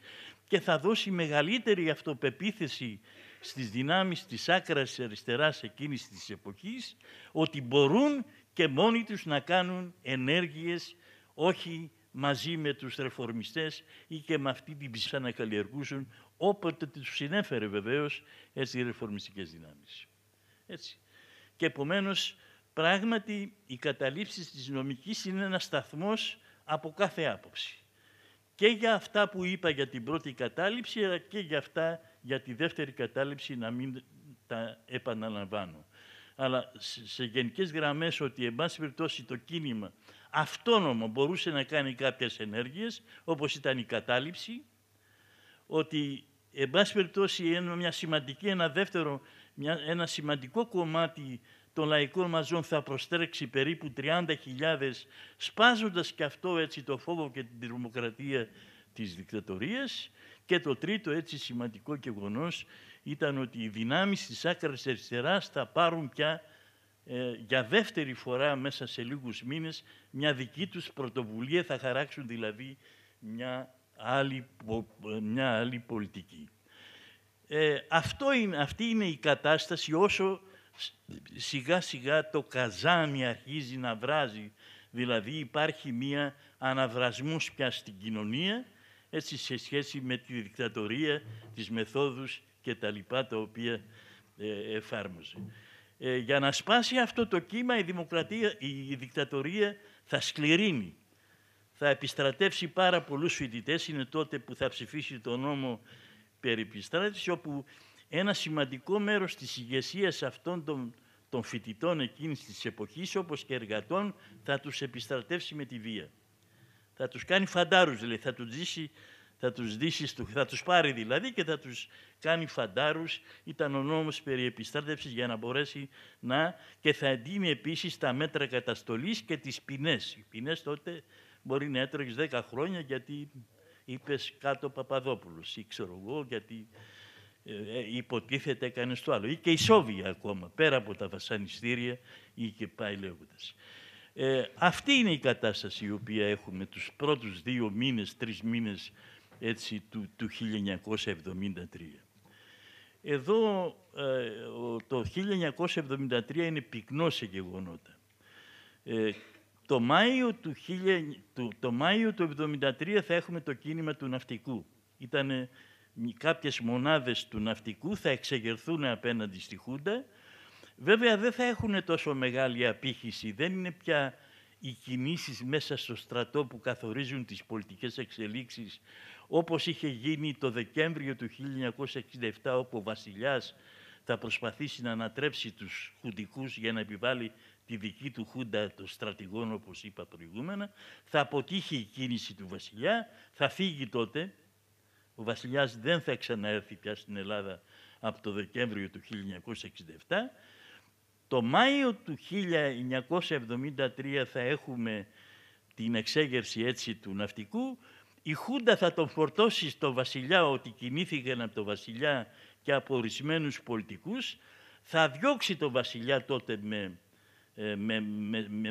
και θα δώσει μεγαλύτερη αυτοπεποίθηση στις δυνάμεις της άκρας αριστεράς εκείνης της εποχής ότι μπορούν και μόνοι τους να κάνουν ενέργειες όχι μαζί με τους ρεφορμιστές ή και με αυτή την πιστά να καλλιεργούσουν όποτε τους συνέφερε βεβαίως έτσι οι ρεφορμιστικές δυνάμεις. Έτσι. Και επομένως πράγματι οι καταλήψεις της νομικής είναι ένας σταθμός από κάθε άποψη. Και για αυτά που είπα για την πρώτη κατάληψη, αλλά και για αυτά για τη δεύτερη κατάληψη να μην τα επαναλαμβάνω. Αλλά σε γενικές γραμμές ότι, εν πάση περιπτώσει, το κίνημα αυτόνομο μπορούσε να κάνει κάποιες ενέργειες, όπως ήταν η κατάληψη, ότι, εν πάση περιπτώσει, μια σημαντική, δεύτερο, μια, ένα σημαντικό κομμάτι των λαϊκών μαζών θα προστρέξει περίπου 30.000, σπάζοντας και αυτό έτσι το φόβο και την δημοκρατία της δικτατορίας. Και το τρίτο έτσι σημαντικό γεγονός ήταν ότι οι δυνάμεις της άκρας αριστεράς θα πάρουν πια ε, για δεύτερη φορά μέσα σε λίγους μήνες μια δική τους πρωτοβουλία, θα χαράξουν δηλαδή μια άλλη, μια άλλη πολιτική. Ε, αυτό αυτή είναι η κατάσταση όσο σιγά σιγά το καζάμι αρχίζει να βράζει. Δηλαδή υπάρχει μία αναβρασμούς πια στην κοινωνία, έτσι σε σχέση με τη δικτατορία, τις μεθόδους και τα λοιπά τα οποία ε, εφάρμοζε. Ε, για να σπάσει αυτό το κύμα η, δημοκρατία, η δικτατορία θα σκληρύνει. Θα επιστρατεύσει πάρα πολλούς φοιτητές. Είναι τότε που θα ψηφίσει το νόμο περί όπου ένα σημαντικό μέρος της ηγεσίας αυτών των, των φοιτητών εκείνης της εποχής, όπως και εργατών, θα τους επιστρατεύσει με τη βία. Θα τους κάνει φαντάρους, δηλαδή, θα τους ζήσει θα τους, θα τους πάρει δηλαδή και θα τους κάνει φαντάρους. Ήταν ο νόμος περί επιστράτευσης για να μπορέσει να... και θα εντείνει επίσης τα μέτρα καταστολής και τις ποινές. Οι ποινές τότε μπορεί να έτρωγες 10 χρόνια γιατί είπες κάτω Παπαδόπουλος ή ξέρω εγώ γιατί ε, ε, υποτίθεται έκανε το άλλο. Ή και η ακόμα, πέρα από τα βασανιστήρια ή και πάει λέγοντας. Ε, αυτή είναι η κατάσταση η οποία έχουμε τους πρώτους δύο μήνες, τρεις μήνες έτσι, του, του 1973. Εδώ ε, το 1973 είναι πυκνό σε γεγονότα. Ε, το Μάιο του, το, το Μάιο 1973 θα έχουμε το κίνημα του ναυτικού. Ήτανε κάποιες μονάδες του ναυτικού θα εξεγερθούν απέναντι στη Χούντα. Βέβαια δεν θα έχουν τόσο μεγάλη απήχηση, δεν είναι πια οι κινήσεις μέσα στο στρατό που καθορίζουν τις πολιτικές εξελίξεις, όπως είχε γίνει το Δεκέμβριο του 1967, όπου ο βασιλιάς θα προσπαθήσει να ανατρέψει τους χουντικούς για να επιβάλλει τη δική του χούντα των στρατηγών, όπως είπα προηγούμενα, θα αποτύχει η κίνηση του βασιλιά, θα φύγει τότε, ο βασιλιάς δεν θα ξαναέρθει πια στην Ελλάδα από το Δεκέμβριο του 1967. Το Μάιο του 1973 θα έχουμε την εξέγερση έτσι του ναυτικού. Η Χούντα θα τον φορτώσει στο βασιλιά ότι κινήθηκαν από το βασιλιά και από ορισμένους πολιτικούς. Θα διώξει το βασιλιά τότε ε, με,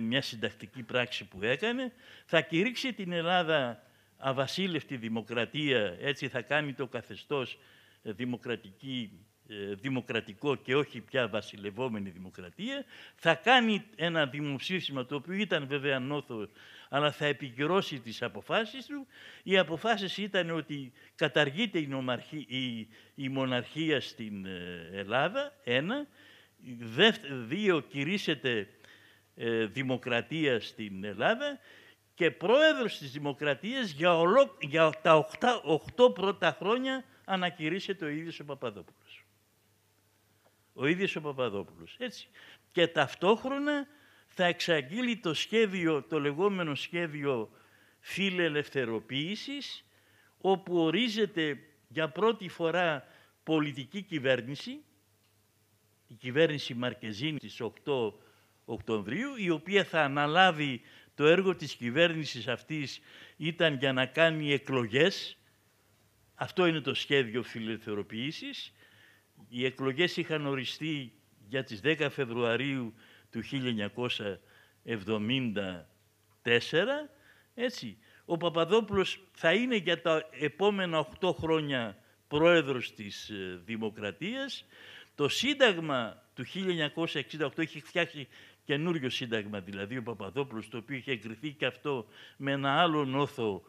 μια συντακτική πράξη που έκανε. Θα κηρύξει την Ελλάδα αβασίλευτη δημοκρατία, έτσι θα κάνει το καθεστώς ε, δημοκρατική, ε, δημοκρατικό και όχι πια βασιλευόμενη δημοκρατία, θα κάνει ένα δημοψήφισμα το οποίο ήταν βέβαια νόθο, αλλά θα επικυρώσει τις αποφάσεις του. Οι αποφάσεις ήταν ότι καταργείται η, μοναρχία στην ε, Ελλάδα, ένα, δύο κηρύσσεται δημοκρατία στην Ελλάδα και πρόεδρος της Δημοκρατίας για, ολο... για τα 8, 8 πρώτα χρόνια ανακηρύσσεται ο ίδιο ο Παπαδόπουλος. Ο ίδιος ο Παπαδόπουλος, έτσι. Και ταυτόχρονα θα εξαγγείλει το σχέδιο, το λεγόμενο σχέδιο φιλελευθεροποίησης, όπου ορίζεται για πρώτη φορά πολιτική κυβέρνηση, η κυβέρνηση Μαρκεζίνη της 8 Οκτωβρίου, η οποία θα αναλάβει το έργο της κυβέρνησης αυτής ήταν για να κάνει εκλογές. Αυτό είναι το σχέδιο φιλελευθεροποίησης. Οι εκλογές είχαν οριστεί για τις 10 Φεβρουαρίου του 1974. Έτσι. Ο Παπαδόπουλος θα είναι για τα επόμενα 8 χρόνια πρόεδρος της ε, Δημοκρατίας. Το Σύνταγμα του 1968 έχει φτιάξει καινούριο σύνταγμα δηλαδή ο Παπαδόπουλος, το οποίο είχε εγκριθεί και αυτό με ένα άλλο νόθο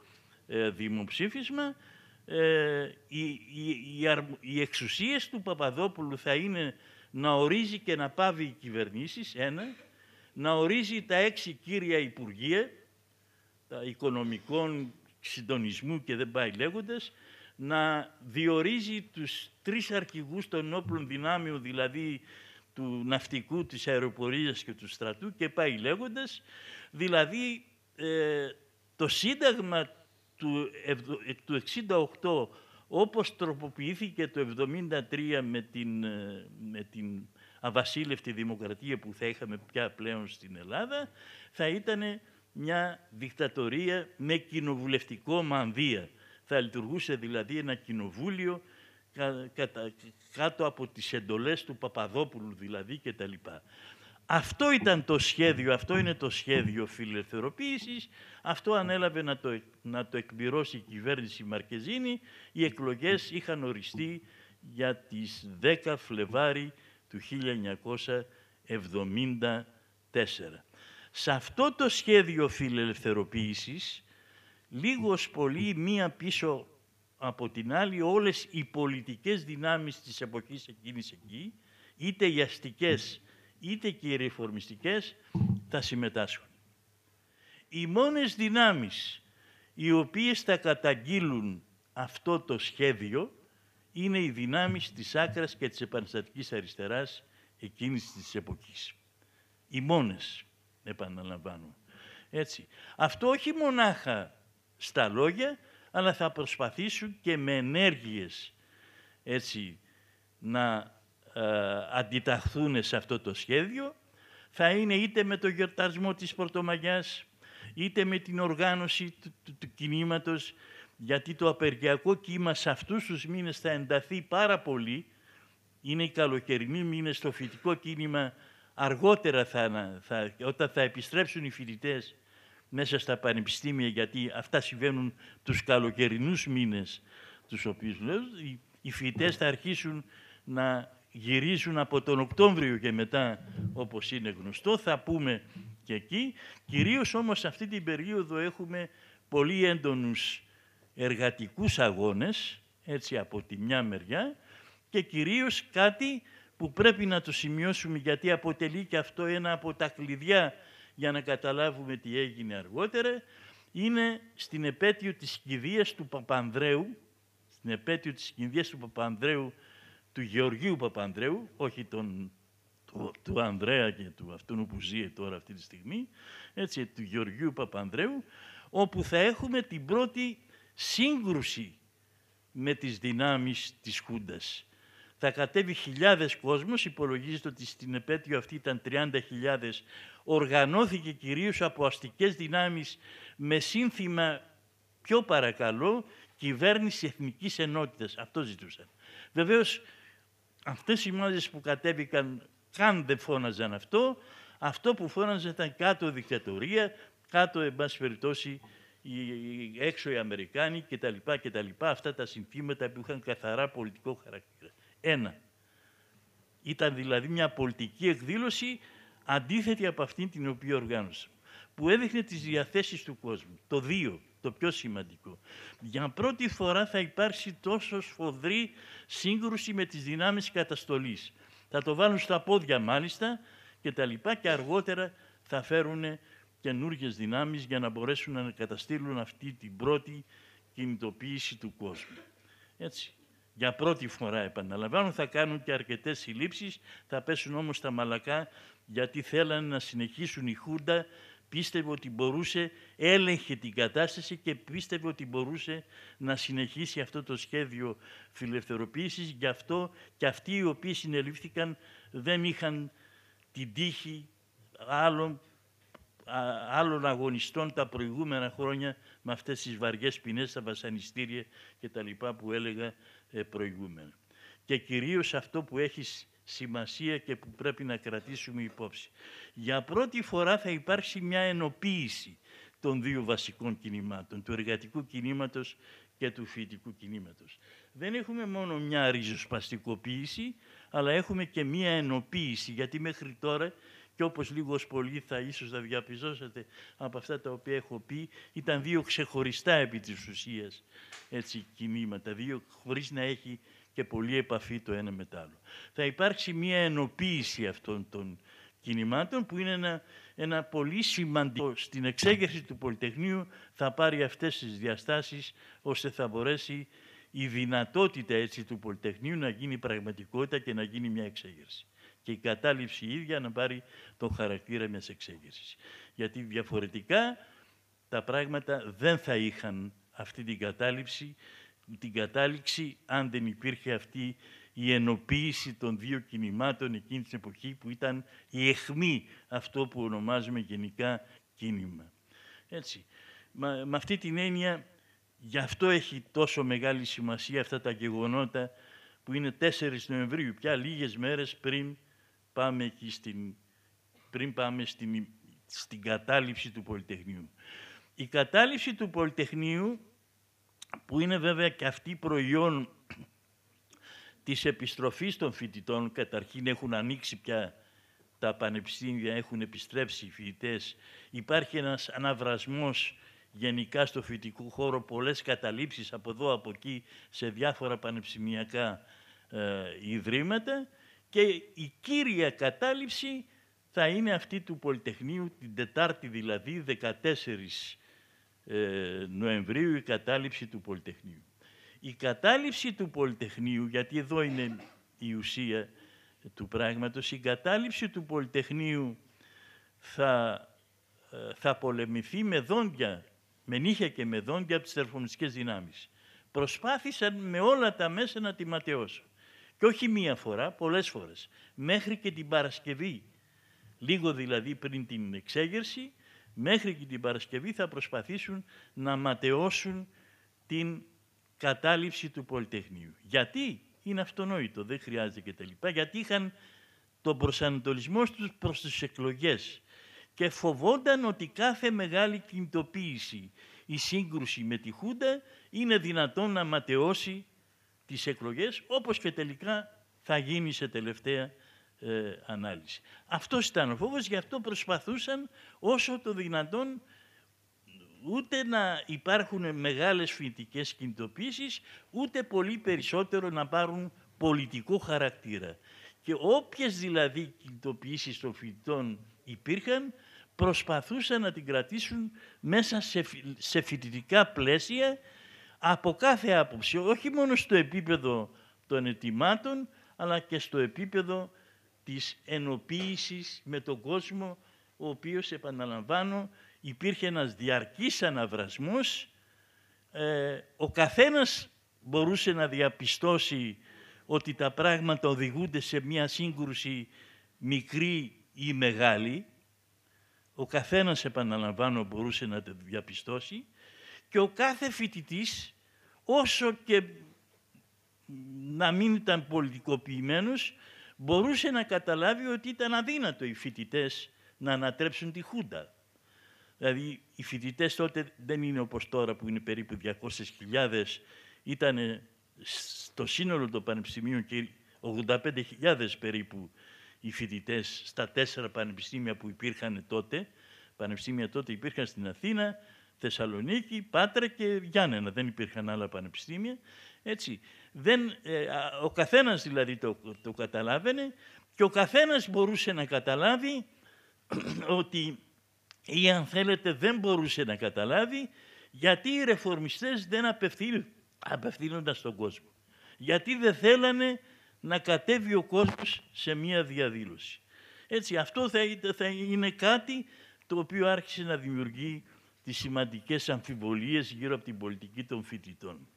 ε, δημοψήφισμα, ε, οι, οι, εξουσίες του Παπαδόπουλου θα είναι να ορίζει και να πάβει οι κυβερνήσεις, ένα, να ορίζει τα έξι κύρια Υπουργεία, τα οικονομικών συντονισμού και δεν πάει λέγοντας, να διορίζει τους τρεις αρχηγούς των όπλων δυνάμεων, δηλαδή του ναυτικού, της αεροπορίας και του στρατού και πάει λέγοντας. Δηλαδή ε, το Σύνταγμα του, ε, του 68 όπως τροποποιήθηκε το 73 με την, ε, με την αβασίλευτη δημοκρατία που θα είχαμε πια πλέον στην Ελλάδα, θα ήταν μια δικτατορία με κοινοβουλευτικό μανδύα. Θα λειτουργούσε δηλαδή ένα κοινοβούλιο κάτω από τις εντολές του Παπαδόπουλου δηλαδή και τα λοιπά. Αυτό ήταν το σχέδιο, αυτό είναι το σχέδιο φιλελευθερωποίησης, αυτό ανέλαβε να το, να το εκπληρώσει η κυβέρνηση Μαρκεζίνη. Οι εκλογές είχαν οριστεί για τις 10 Φλεβάρι του 1974. Σε αυτό το σχέδιο φιλελευθερωποίησης, λίγος πολύ μία πίσω από την άλλη όλες οι πολιτικές δυνάμεις της εποχής εκείνης εκεί, είτε οι αστικές είτε και οι ρεφορμιστικές, θα συμμετάσχουν. Οι μόνες δυνάμεις οι οποίες θα καταγγείλουν αυτό το σχέδιο είναι οι δυνάμεις της άκρας και της επαναστατικής αριστεράς εκείνης της εποχής. Οι μόνες, επαναλαμβάνω. Έτσι. Αυτό όχι μονάχα στα λόγια, αλλά θα προσπαθήσουν και με ενέργειες έτσι, να ε, αντιταχθούν σε αυτό το σχέδιο. Θα είναι είτε με το γιορτασμό της Πορτομαγιάς, είτε με την οργάνωση του, κινήματος, γιατί το απεργιακό κύμα σε αυτούς τους μήνες θα ενταθεί πάρα πολύ. Είναι οι καλοκαιρινοί μήνες, το φοιτικό κίνημα αργότερα θα, θα, όταν θα επιστρέψουν οι φοιτητές μέσα στα πανεπιστήμια, γιατί αυτά συμβαίνουν τους καλοκαιρινούς μήνες, τους οποίους λέω, οι φοιτητές θα αρχίσουν να γυρίζουν από τον Οκτώβριο και μετά, όπως είναι γνωστό, θα πούμε και εκεί. Κυρίως όμως αυτή την περίοδο έχουμε πολύ έντονους εργατικούς αγώνες, έτσι από τη μια μεριά, και κυρίως κάτι που πρέπει να το σημειώσουμε γιατί αποτελεί και αυτό ένα από τα κλειδιά για να καταλάβουμε τι έγινε αργότερα, είναι στην επέτειο της κηδείας του Παπανδρέου, στην επέτειο της κηδείας του Παπανδρέου, του Γεωργίου Παπανδρέου, όχι τον, του, του Ανδρέα και του αυτού που ζει τώρα αυτή τη στιγμή, έτσι, του Γεωργίου Παπανδρέου, όπου θα έχουμε την πρώτη σύγκρουση με τις δυνάμεις της Χούντας θα κατέβει χιλιάδες κόσμος, υπολογίζεται ότι στην επέτειο αυτή ήταν 30.000, οργανώθηκε κυρίως από αστικές δυνάμεις με σύνθημα πιο παρακαλώ κυβέρνηση εθνικής ενότητας. Αυτό ζητούσαν. Βεβαίως αυτές οι μάζες που κατέβηκαν καν δεν φώναζαν αυτό. Αυτό που φώναζαν ήταν κάτω δικτατορία, κάτω εν πάση περιπτώσει έξω οι Αμερικάνοι κτλ. Αυτά τα συνθήματα που είχαν καθαρά πολιτικό χαρακτήρα. Ένα. Ήταν δηλαδή μια πολιτική εκδήλωση αντίθετη από αυτήν την οποία οργάνωσα. που έδειχνε τις διαθέσεις του κόσμου. Το δύο, το πιο σημαντικό. Για πρώτη φορά θα υπάρξει τόσο σφοδρή σύγκρουση με τις δυνάμεις καταστολής. Θα το βάλουν στα πόδια μάλιστα και τα λοιπά και αργότερα θα φέρουν καινούργιες δυνάμεις για να μπορέσουν να καταστήλουν αυτή την πρώτη κινητοποίηση του κόσμου. Έτσι για πρώτη φορά επαναλαμβάνω, θα κάνουν και αρκετές συλλήψεις, θα πέσουν όμως τα μαλακά γιατί θέλανε να συνεχίσουν η Χούντα, πίστευε ότι μπορούσε, έλεγχε την κατάσταση και πίστευε ότι μπορούσε να συνεχίσει αυτό το σχέδιο φιλελευθερωποίηση. γι' αυτό και αυτοί οι οποίοι συνελήφθηκαν δεν είχαν την τύχη άλλων άλλων αγωνιστών τα προηγούμενα χρόνια με αυτές τις βαριές ποινές στα βασανιστήρια κτλ. που έλεγα ε, προηγούμενα. Και κυρίως αυτό που έχει σημασία και που πρέπει να κρατήσουμε υπόψη. Για πρώτη φορά θα υπάρξει μια ενοποίηση των δύο βασικών κινημάτων, του εργατικού κινήματος και του φοιτικού κινήματος. Δεν έχουμε μόνο μια ριζοσπαστικοποίηση, αλλά έχουμε και μια ενοποίηση, γιατί μέχρι τώρα και όπως λίγο πολύ θα ίσως θα διαπιστώσετε από αυτά τα οποία έχω πει, ήταν δύο ξεχωριστά επί της ουσίας έτσι, κινήματα, δύο χωρίς να έχει και πολύ επαφή το ένα με το άλλο. Θα υπάρξει μια ενοποίηση αυτών των κινημάτων που είναι ένα, ένα πολύ σημαντικό στην εξέγερση του Πολυτεχνείου θα πάρει αυτές τις διαστάσεις ώστε θα μπορέσει η δυνατότητα έτσι του Πολυτεχνείου να γίνει πραγματικότητα και να γίνει μια εξέγερση και η κατάληψη ίδια να πάρει τον χαρακτήρα μιας εξέγερσης. Γιατί διαφορετικά τα πράγματα δεν θα είχαν αυτή την κατάληψη, την κατάληξη αν δεν υπήρχε αυτή η ενοποίηση των δύο κινημάτων εκείνης την εποχής που ήταν η αιχμή αυτό που ονομάζουμε γενικά κίνημα. Έτσι. Μα, με αυτή την έννοια, γι' αυτό έχει τόσο μεγάλη σημασία αυτά τα γεγονότα που είναι 4 Νοεμβρίου, πια λίγες μέρες πριν πάμε εκεί στην, πριν πάμε στην, στην κατάληψη του Πολυτεχνείου. Η κατάληψη του Πολυτεχνείου, που είναι βέβαια και αυτή προϊόν της επιστροφής των φοιτητών, καταρχήν έχουν ανοίξει πια τα πανεπιστήμια, έχουν επιστρέψει οι φοιτητές, υπάρχει ένας αναβρασμός γενικά στο φοιτικό χώρο, πολλές καταλήψεις από εδώ, από εκεί, σε διάφορα πανεπιστημιακά ε, ιδρύματα και η κύρια κατάληψη θα είναι αυτή του Πολυτεχνείου, την Τετάρτη δηλαδή, 14 ε, Νοεμβρίου, η κατάληψη του Πολυτεχνείου. Η κατάληψη του Πολυτεχνείου, γιατί εδώ είναι η ουσία του πράγματος, η κατάληψη του Πολυτεχνείου θα, ε, θα πολεμηθεί με δόντια, με νύχια και με δόντια από τις τερφωνιστικές δυνάμεις. Προσπάθησαν με όλα τα μέσα να τη ματαιώσουν. Και όχι μία φορά, πολλές φορές. Μέχρι και την Παρασκευή, λίγο δηλαδή πριν την εξέγερση, μέχρι και την Παρασκευή θα προσπαθήσουν να ματαιώσουν την κατάληψη του Πολυτεχνείου. Γιατί είναι αυτονόητο, δεν χρειάζεται κτλ. Γιατί είχαν τον προσανατολισμό τους προς τις εκλογές και φοβόνταν ότι κάθε μεγάλη κινητοποίηση, η σύγκρουση με τη Χούντα είναι δυνατόν να ματαιώσει τις εκλογές, όπως και τελικά θα γίνει σε τελευταία ε, ανάλυση. Αυτός ήταν ο φόβος, γι' αυτό προσπαθούσαν όσο το δυνατόν ούτε να υπάρχουν μεγάλες φοιτικές κινητοποίησεις, ούτε πολύ περισσότερο να πάρουν πολιτικό χαρακτήρα. Και όποιες δηλαδή κινητοποιήσεις των φοιτητών υπήρχαν, προσπαθούσαν να την κρατήσουν μέσα σε φοιτητικά πλαίσια από κάθε άποψη, όχι μόνο στο επίπεδο των ετοιμάτων, αλλά και στο επίπεδο της ενοποίησης με τον κόσμο, ο οποίος, επαναλαμβάνω, υπήρχε ένας διαρκής αναβρασμός. Ε, ο καθένας μπορούσε να διαπιστώσει ότι τα πράγματα οδηγούνται σε μια σύγκρουση μικρή ή μεγάλη. Ο καθένας, επαναλαμβάνω, μπορούσε να το διαπιστώσει και ο κάθε φοιτητής όσο και να μην ήταν πολιτικοποιημένο, μπορούσε να καταλάβει ότι ήταν αδύνατο οι φοιτητές να ανατρέψουν τη Χούντα. Δηλαδή, οι φοιτητές τότε δεν είναι όπως τώρα που είναι περίπου 200.000, ήταν στο σύνολο των πανεπιστημίων και 85.000 περίπου οι φοιτητές στα τέσσερα πανεπιστήμια που υπήρχαν τότε. Πανεπιστήμια τότε υπήρχαν στην Αθήνα, Θεσσαλονίκη, Πάτρα και Γιάννενα. Δεν υπήρχαν άλλα πανεπιστήμια. Έτσι. Δεν, ε, ο καθένας δηλαδή το, το καταλάβαινε και ο καθένας μπορούσε να καταλάβει ότι ή αν θέλετε δεν μπορούσε να καταλάβει γιατί οι ρεφορμιστές δεν απευθύνονταν στον κόσμο. Γιατί δεν θέλανε να κατέβει ο κόσμος σε μία διαδήλωση. Έτσι, αυτό θα είναι κάτι το οποίο άρχισε να δημιουργεί τις σημαντικές αμφιβολίες γύρω από την πολιτική των φοιτητών.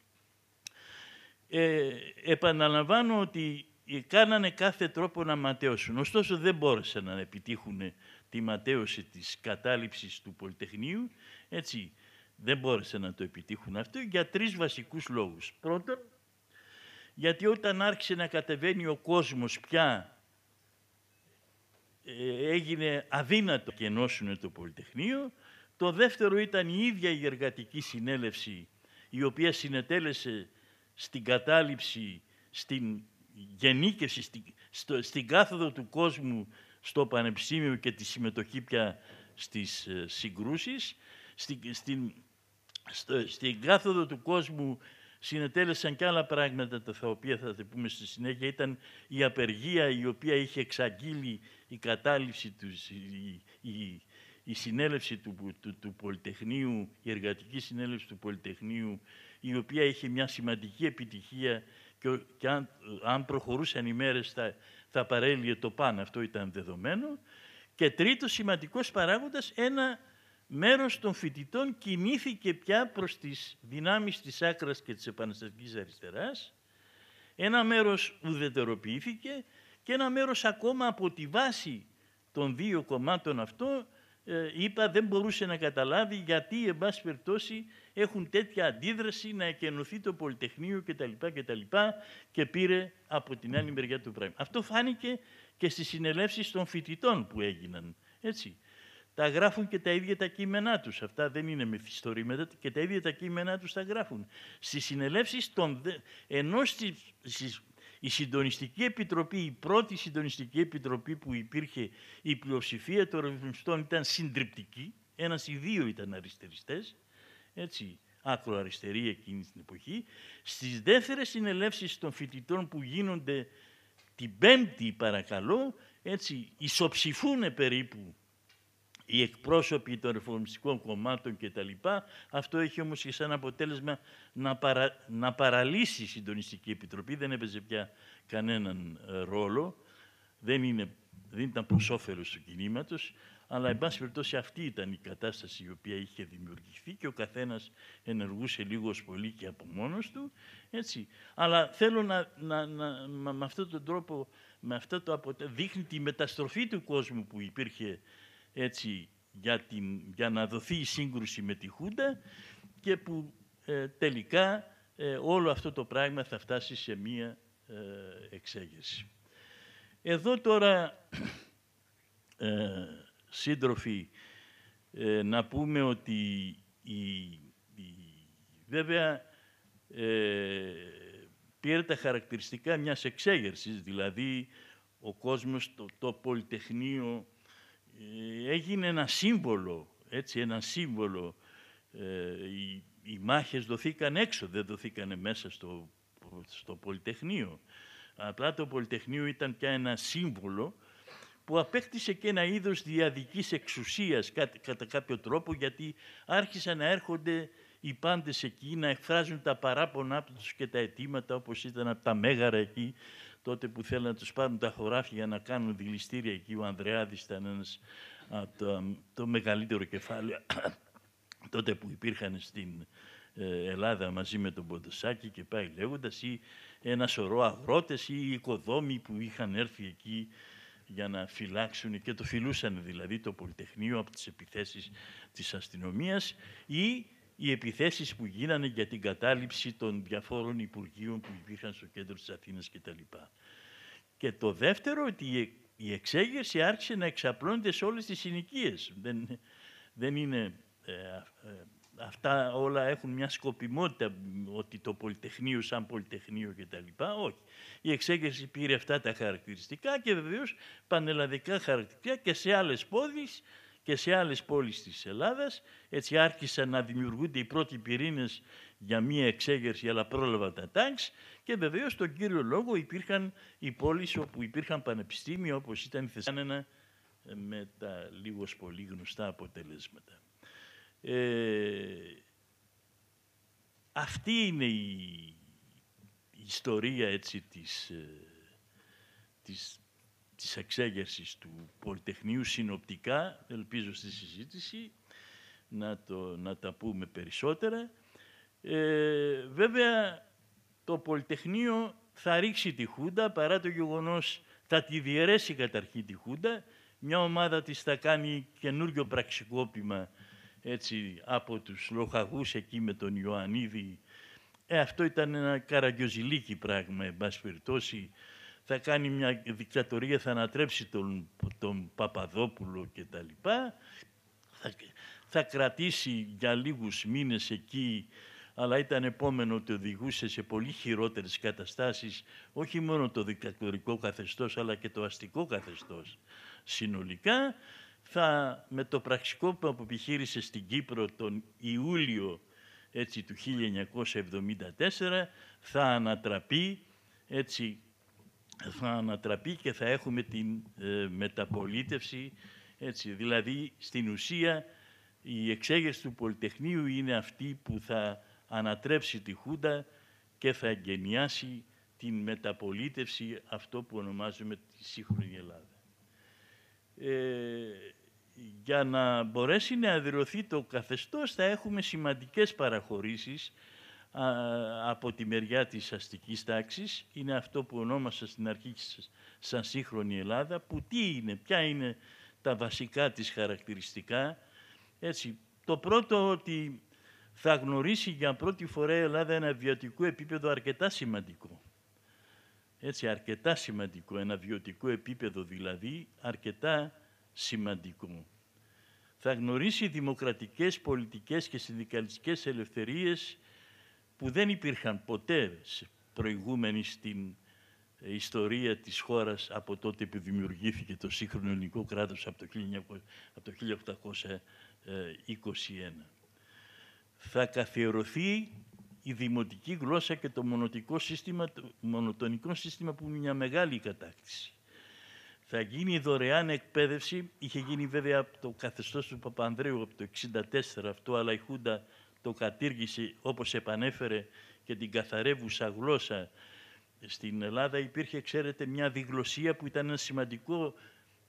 Ε, επαναλαμβάνω ότι κάνανε κάθε τρόπο να ματέωσουν. Ωστόσο δεν μπόρεσαν να επιτύχουν τη ματαίωση της κατάληψης του Πολυτεχνείου. Έτσι, δεν μπόρεσαν να το επιτύχουν αυτό για τρεις βασικούς λόγους. Πρώτον, γιατί όταν άρχισε να κατεβαίνει ο κόσμος πια ε, έγινε αδύνατο και ενώσουν το Πολυτεχνείο, το δεύτερο ήταν η ίδια η εργατική συνέλευση η οποία συνετέλεσε στην κατάληψη, στην γενίκευση, στην, στο, στην κάθοδο του κόσμου στο Πανεπιστήμιο και τη συμμετοχή πια στις ε, συγκρούσεις. Στην, στην, στην κάθοδο του κόσμου συνετέλεσαν και άλλα πράγματα τα οποία θα τα πούμε στη συνέχεια. Ήταν η απεργία η οποία είχε εξαγγείλει η κατάληψη τους, η, η συνέλευση του, του, του Πολυτεχνείου, η εργατική συνέλευση του Πολυτεχνείου, η οποία είχε μια σημαντική επιτυχία και, και αν, προχωρούσαν οι μέρες θα, θα παρέλυε το πάνω αυτό ήταν δεδομένο. Και τρίτος σημαντικός παράγοντας, ένα μέρος των φοιτητών κινήθηκε πια προς τις δυνάμεις της άκρας και της επαναστατικής αριστεράς, ένα μέρος ουδετεροποιήθηκε και ένα μέρος ακόμα από τη βάση των δύο κομμάτων αυτό ε, είπα δεν μπορούσε να καταλάβει γιατί, εν πάση περιπτώσει, έχουν τέτοια αντίδραση να εκενωθεί το Πολυτεχνείο κτλ. και πήρε από την άλλη μεριά του πράγμα. Αυτό φάνηκε και στις συνελεύσεις των φοιτητών που έγιναν. Έτσι. Τα γράφουν και τα ίδια τα κείμενά τους. Αυτά δεν είναι μυθιστορήματα και τα ίδια τα κείμενά τους τα γράφουν. Στις συνελεύσεις των... ενώ στις η Συντονιστική Επιτροπή, η πρώτη Συντονιστική Επιτροπή που υπήρχε, η πλειοψηφία των ρευνηστών ηταν ήταν συντριπτική. Ένας ή δύο ήταν αριστεριστές, έτσι, άκρο-αριστερή εκείνη την εποχή. Στις δεύτερες συνελεύσεις των φοιτητών που γίνονται την Πέμπτη, παρακαλώ, έτσι, ισοψηφούν περίπου οι εκπρόσωποι των ρεφορμιστικών κομμάτων κτλ. Αυτό έχει όμως και σαν αποτέλεσμα να, παρα, παραλύσει η Συντονιστική Επιτροπή. Δεν έπαιζε πια κανέναν ε, ρόλο. Δεν, ήταν προς του κινήματος. Αλλά, εν πάση περιπτώσει, αυτή ήταν η κατάσταση η οποία είχε δημιουργηθεί και ο καθένας ενεργούσε λίγος πολύ και από μόνος του. Αλλά θέλω να, με αυτόν τον τρόπο, με αυτό το δείχνει τη μεταστροφή του κόσμου που υπήρχε έτσι για, την, για να δοθεί η σύγκρουση με τη Χούντα και που ε, τελικά ε, όλο αυτό το πράγμα θα φτάσει σε μία ε, εξέγερση. Εδώ τώρα, ε, σύντροφοι, να πούμε ότι η, η, βέβαια πήρε τα χαρακτηριστικά μιας εξέγερσης, δηλαδή ο κόσμος, το, το πολυτεχνείο, ε, έγινε ένα σύμβολο, έτσι, ένα σύμβολο. Ε, οι, οι μάχες δοθήκαν έξω, δεν δοθήκαν μέσα στο, στο Πολυτεχνείο. Απλά το Πολυτεχνείο ήταν πια ένα σύμβολο που απέκτησε και ένα είδος διαδικής εξουσίας κατά κάποιο τρόπο, γιατί άρχισαν να έρχονται οι πάντες εκεί να εκφράζουν τα παράπονά τους και τα αιτήματα, όπως ήταν από τα Μέγαρα εκεί, τότε που θέλουν να τους πάρουν τα χωράφια για να κάνουν δηληστήρια εκεί. Ο Ανδρεάδης ήταν ένας από το, το μεγαλύτερο κεφάλαιο τότε που υπήρχαν στην ε, Ελλάδα μαζί με τον Ποντοσάκη και πάει λέγοντας ή ένα σωρό αγρότες ή οικοδόμοι που είχαν έρθει εκεί για να φυλάξουν και το φιλούσαν δηλαδή το Πολυτεχνείο από τις επιθέσεις της αστυνομίας ή οι επιθέσεις που γίνανε για την κατάληψη των διαφόρων υπουργείων που υπήρχαν στο κέντρο της Αθήνας κτλ. Και το δεύτερο, ότι η εξέγερση άρχισε να εξαπλώνεται σε όλες τις συνοικίες. Δεν, δεν είναι... Ε, ε, αυτά όλα έχουν μια σκοπιμότητα, ότι το Πολυτεχνείο σαν Πολυτεχνείο κτλ. Όχι. Η εξέγερση πήρε αυτά τα χαρακτηριστικά και βεβαίως πανελλαδικά χαρακτηριστικά και σε άλλες πόδεις και σε άλλες πόλεις της Ελλάδας. Έτσι άρχισαν να δημιουργούνται οι πρώτοι πυρήνες για μία εξέγερση, αλλά πρόλαβα τα τάγκς. Και βεβαίως στον κύριο λόγο υπήρχαν οι πόλεις όπου υπήρχαν πανεπιστήμια, όπως ήταν η Θεσσαλονίκη, με τα λίγος πολύ γνωστά αποτελέσματα. Ε, αυτή είναι η ιστορία έτσι της, ε, της, της εξέγερσης του Πολυτεχνείου συνοπτικά, ελπίζω στη συζήτηση, να, το, να τα πούμε περισσότερα. Ε, βέβαια, το Πολυτεχνείο θα ρίξει τη Χούντα, παρά το γεγονός θα τη διαιρέσει καταρχήν τη Χούντα. Μια ομάδα της θα κάνει καινούριο πραξικόπημα έτσι, από τους λοχαγούς εκεί με τον Ιωαννίδη. Ε, αυτό ήταν ένα καραγκιοζηλίκι πράγμα, εν περιπτώσει θα κάνει μια δικτατορία, θα ανατρέψει τον, τον Παπαδόπουλο και τα λοιπά. Θα, θα κρατήσει για λίγους μήνες εκεί, αλλά ήταν επόμενο ότι οδηγούσε σε πολύ χειρότερες καταστάσεις, όχι μόνο το δικτατορικό καθεστώς, αλλά και το αστικό καθεστώς συνολικά. Θα, με το πραξικόπημα που επιχείρησε στην Κύπρο τον Ιούλιο έτσι, του 1974, θα ανατραπεί έτσι θα ανατραπεί και θα έχουμε την ε, μεταπολίτευση. Δηλαδή, στην ουσία, η εξέγερση του Πολυτεχνείου είναι αυτή που θα ανατρέψει τη Χούντα και θα εγκαινιάσει την μεταπολίτευση, αυτό που ονομάζουμε τη σύγχρονη Ελλάδα. Ε, για να μπορέσει να αδειρωθεί το καθεστώς θα έχουμε σημαντικές παραχωρήσεις από τη μεριά της αστικής τάξης είναι αυτό που ονόμασα στην αρχή σαν σύγχρονη Ελλάδα, που τι είναι, ποια είναι τα βασικά της χαρακτηριστικά. Έτσι, το πρώτο ότι θα γνωρίσει για πρώτη φορά η Ελλάδα ένα βιωτικό επίπεδο αρκετά σημαντικό. Έτσι, αρκετά σημαντικό, ένα βιωτικό επίπεδο δηλαδή, αρκετά σημαντικό. Θα γνωρίσει δημοκρατικές, πολιτικές και συνδικαλιστικές ελευθερίες, που δεν υπήρχαν ποτέ προηγούμενοι στην ε, ιστορία της χώρας από τότε που δημιουργήθηκε το σύγχρονο ελληνικό κράτος από το 1821. Θα καθιερωθεί η δημοτική γλώσσα και το μονοτικό σύστημα, το μονοτονικό σύστημα που είναι μια μεγάλη κατάκτηση. Θα γίνει δωρεάν εκπαίδευση, είχε γίνει βέβαια από το καθεστώς του Παπανδρέου από το 1964 αυτό, αλλά η Χούντα το κατήργησε όπως επανέφερε και την καθαρεύουσα γλώσσα στην Ελλάδα υπήρχε, ξέρετε, μια διγλωσία που ήταν ένα σημαντικό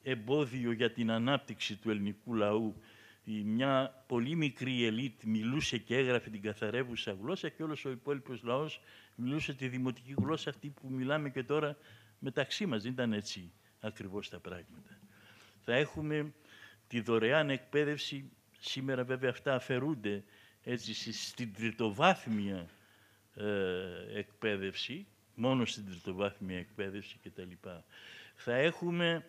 εμπόδιο για την ανάπτυξη του ελληνικού λαού. Μια πολύ μικρή ελίτ μιλούσε και έγραφε την καθαρεύουσα γλώσσα και όλος ο υπόλοιπος λαός μιλούσε τη δημοτική γλώσσα αυτή που μιλάμε και τώρα μεταξύ μας. Δεν ήταν έτσι ακριβώς τα πράγματα. Θα έχουμε τη δωρεάν εκπαίδευση, σήμερα βέβαια αυτά αφαιρούνται, έτσι στην τριτοβάθμια ε, εκπαίδευση, μόνο στην τριτοβάθμια εκπαίδευση κτλ. Θα έχουμε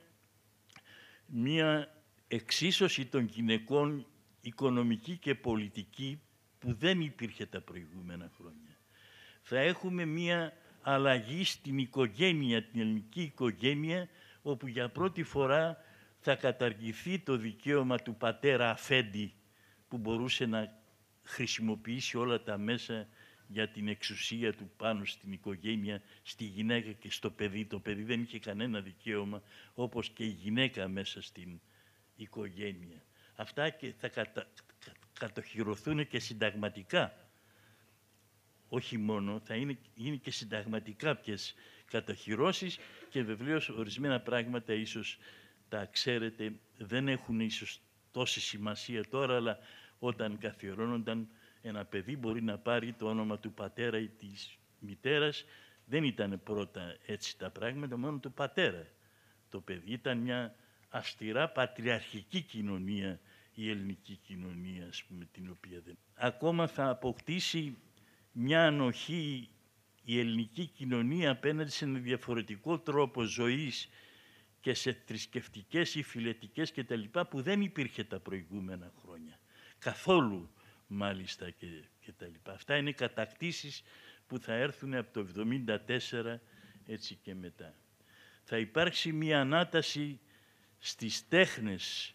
μία εξίσωση των γυναικών οικονομική και πολιτική που δεν υπήρχε τα προηγούμενα χρόνια. Θα έχουμε μία αλλαγή στην οικογένεια, την ελληνική οικογένεια, όπου για πρώτη φορά θα καταργηθεί το δικαίωμα του πατέρα αφέντη που μπορούσε να χρησιμοποιήσει όλα τα μέσα για την εξουσία του πάνω στην οικογένεια, στη γυναίκα και στο παιδί. Το παιδί δεν είχε κανένα δικαίωμα, όπως και η γυναίκα μέσα στην οικογένεια. Αυτά και θα κατα... κατοχυρωθούν και συνταγματικά. Όχι μόνο, θα είναι, είναι και συνταγματικά ποιες κατοχυρώσεις και βεβαίως ορισμένα πράγματα ίσως τα ξέρετε, δεν έχουν ίσως τόση σημασία τώρα, αλλά όταν καθιερώνονταν ένα παιδί μπορεί να πάρει το όνομα του πατέρα ή της μητέρας. Δεν ήταν πρώτα έτσι τα πράγματα, μόνο του πατέρα το παιδί. Ήταν μια αυστηρά πατριαρχική κοινωνία η ελληνική κοινωνία, ας πούμε, την οποία δεν... Ακόμα θα αποκτήσει μια ανοχή η ελληνικη κοινωνια ας την οποια ακομα θα αποκτησει μια απέναντι σε ένα διαφορετικό τρόπο ζωής και σε θρησκευτικές ή φιλετικές κτλ. που δεν υπήρχε τα προηγούμενα χρόνια καθόλου μάλιστα και, τα λοιπά. Αυτά είναι κατακτήσεις που θα έρθουν από το 1974 έτσι και μετά. Θα υπάρξει μία ανάταση στις τέχνες,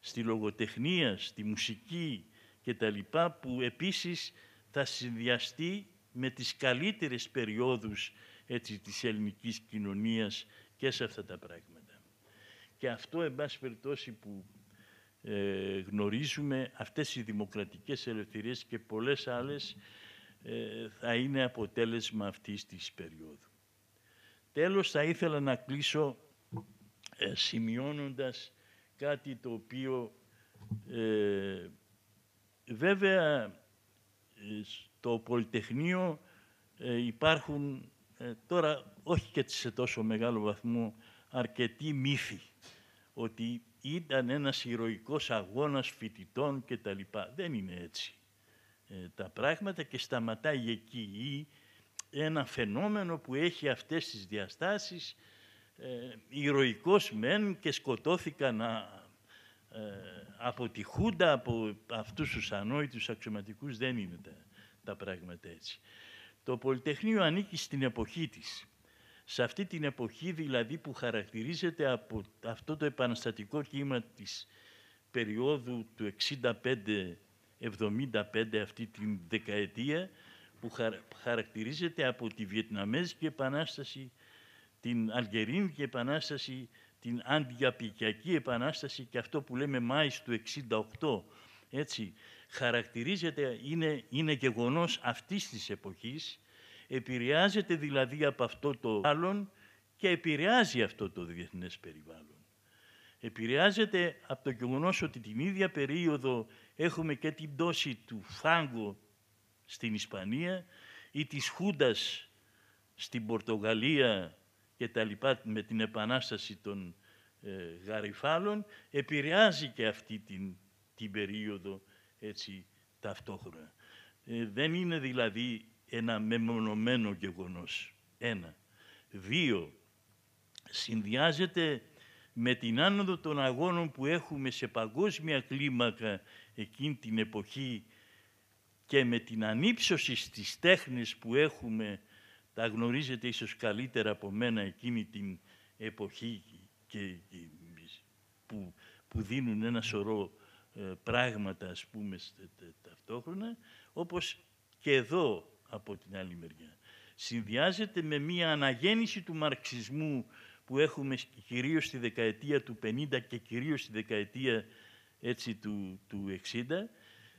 στη λογοτεχνία, στη μουσική και τα λοιπά, που επίσης θα συνδυαστεί με τις καλύτερες περιόδους έτσι, της ελληνικής κοινωνίας και σε αυτά τα πράγματα. Και αυτό, εν πάση περιπτώσει, που ε, γνωρίζουμε αυτές οι δημοκρατικές ελευθερίες και πολλές άλλες ε, θα είναι αποτέλεσμα αυτής της περίοδου. Τέλος, θα ήθελα να κλείσω ε, σημειώνοντας κάτι το οποίο ε, βέβαια στο Πολυτεχνείο υπάρχουν τώρα όχι και σε τόσο μεγάλο βαθμό αρκετοί μύθοι ότι ήταν ένας ηρωικός αγώνας φοιτητών λοιπά. Δεν είναι έτσι ε, τα πράγματα και σταματάει εκεί ή ένα φαινόμενο που έχει αυτές τις διαστάσεις ε, ηρωικός μεν και σκοτώθηκαν ε, από τη Χούντα, από αυτούς τους ανόητους αξιωματικούς, δεν είναι τα, τα πράγματα έτσι. Το Πολυτεχνείο ανήκει στην εποχή της. Σε αυτή την εποχή δηλαδή που χαρακτηρίζεται από αυτό το επαναστατικό κύμα της περίοδου του 65-75 αυτή την δεκαετία που χαρακτηρίζεται από τη Βιετναμέζικη Επανάσταση, την Αλγερίνικη Επανάσταση, την Αντιαπικιακή Επανάσταση και αυτό που λέμε Μάης του 68, έτσι, χαρακτηρίζεται, είναι, είναι γεγονός αυτής της εποχής Επηρεάζεται δηλαδή από αυτό το άλλον και επηρεάζει αυτό το διεθνές περιβάλλον. Επηρεάζεται από το γεγονός ότι την ίδια περίοδο έχουμε και την πτώση του φάγκο στην Ισπανία ή της Χούντας στην Πορτογαλία και τα λοιπά με την επανάσταση των ε, γαριφάλων επηρεάζει και αυτή την, την περίοδο έτσι ταυτόχρονα. Ε, δεν είναι δηλαδή ένα μεμονωμένο γεγονός. Ένα. Δύο. Συνδυάζεται με την άνοδο των αγώνων που έχουμε σε παγκόσμια κλίμακα εκείνη την εποχή και με την ανύψωση της τέχνης που έχουμε, τα γνωρίζετε ίσως καλύτερα από μένα εκείνη την εποχή και, που, δίνουν ένα σωρό ε, πράγματα, ας πούμε, ταυτόχρονα, όπως και εδώ από την άλλη μεριά. Συνδυάζεται με μία αναγέννηση του μαρξισμού που έχουμε κυρίως στη δεκαετία του 50 και κυρίως στη δεκαετία έτσι, του, του 60.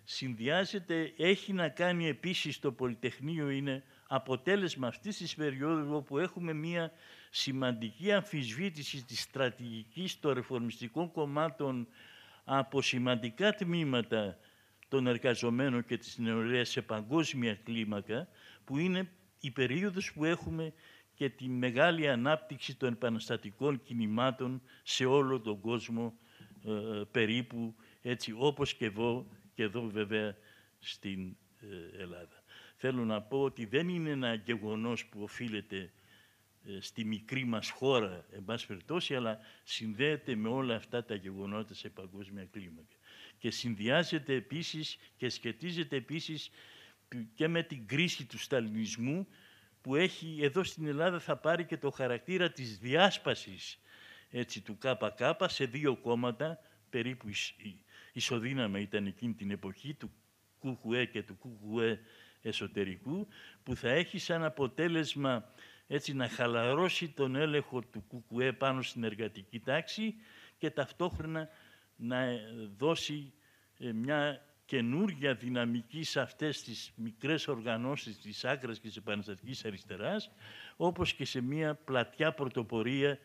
Συνδυάζεται, έχει να κάνει επίσης το Πολυτεχνείο είναι αποτέλεσμα αυτής της περίοδου όπου έχουμε μία σημαντική αμφισβήτηση της στρατηγικής των ρεφορμιστικών κομμάτων από σημαντικά τμήματα των εργαζομένων και της νεολαίας σε παγκόσμια κλίμακα, που είναι η περίοδος που έχουμε και τη μεγάλη ανάπτυξη των επαναστατικών κινημάτων σε όλο τον κόσμο ε, περίπου, έτσι όπως και εδώ, και εδώ βέβαια στην ε, Ελλάδα. Θέλω να πω ότι δεν είναι ένα γεγονός που οφείλεται ε, στη μικρή μας χώρα, εν πάση περιπτώσει, αλλά συνδέεται με όλα αυτά τα γεγονότα σε παγκόσμια κλίμακα και συνδυάζεται επίσης και σχετίζεται επίσης και με την κρίση του σταλινισμού που έχει εδώ στην Ελλάδα θα πάρει και το χαρακτήρα της διάσπασης έτσι, του ΚΚ σε δύο κόμματα, περίπου ισοδύναμα ήταν εκείνη την εποχή του ΚΚΕ και του ΚΚΕ εσωτερικού, που θα έχει σαν αποτέλεσμα έτσι να χαλαρώσει τον έλεγχο του ΚΚΕ πάνω στην εργατική τάξη και ταυτόχρονα να δώσει ε, μια καινούργια δυναμική σε αυτές τις μικρές οργανώσεις της άκρας και της επαναστατικής αριστεράς, όπως και σε μια πλατιά πρωτοπορία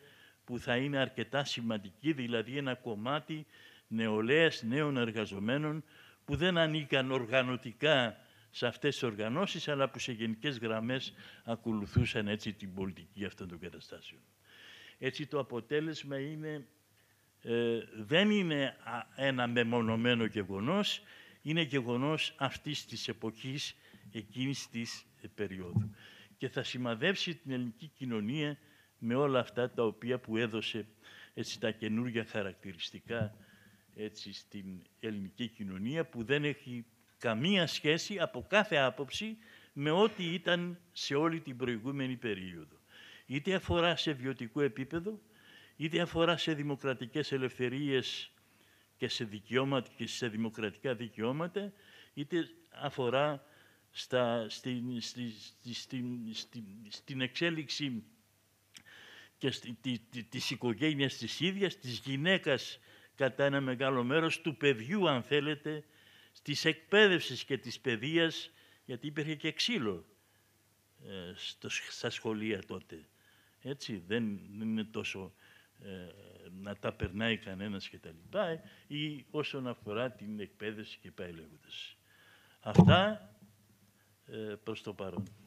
που θα είναι αρκετά σημαντική, δηλαδή ένα κομμάτι νεολαίας νέων εργαζομένων που δεν ανήκαν οργανωτικά σε αυτές τις οργανώσεις, αλλά που σε γενικές γραμμές ακολουθούσαν έτσι την πολιτική αυτών των καταστάσεων. Έτσι το αποτέλεσμα είναι ε, δεν είναι ένα μεμονωμένο γεγονός, είναι γεγονός αυτής της εποχής, εκείνης της ε, περίοδου. Και θα σημαδεύσει την ελληνική κοινωνία με όλα αυτά τα οποία που έδωσε έτσι, τα καινούργια χαρακτηριστικά έτσι, στην ελληνική κοινωνία που δεν έχει καμία σχέση από κάθε άποψη με ό,τι ήταν σε όλη την προηγούμενη περίοδο. Είτε αφορά σε βιωτικό επίπεδο, είτε αφορά σε δημοκρατικές ελευθερίες και σε, δικαιώματα, σε δημοκρατικά δικαιώματα, είτε αφορά στα, στην, εξέλιξη και στη, τη, τη, της οικογένειας της ίδιας, της γυναίκας κατά ένα μεγάλο μέρος, του παιδιού αν θέλετε, της εκπαίδευσης και της παιδείας, γιατί υπήρχε και ξύλο ε, στο, στα σχολεία τότε. Έτσι, δεν είναι τόσο... Ε, να τα περνάει κανένας και τα λοιπά, ή όσον αφορά την εκπαίδευση και πάει λέγοντας. Αυτά ε, προς το παρόν.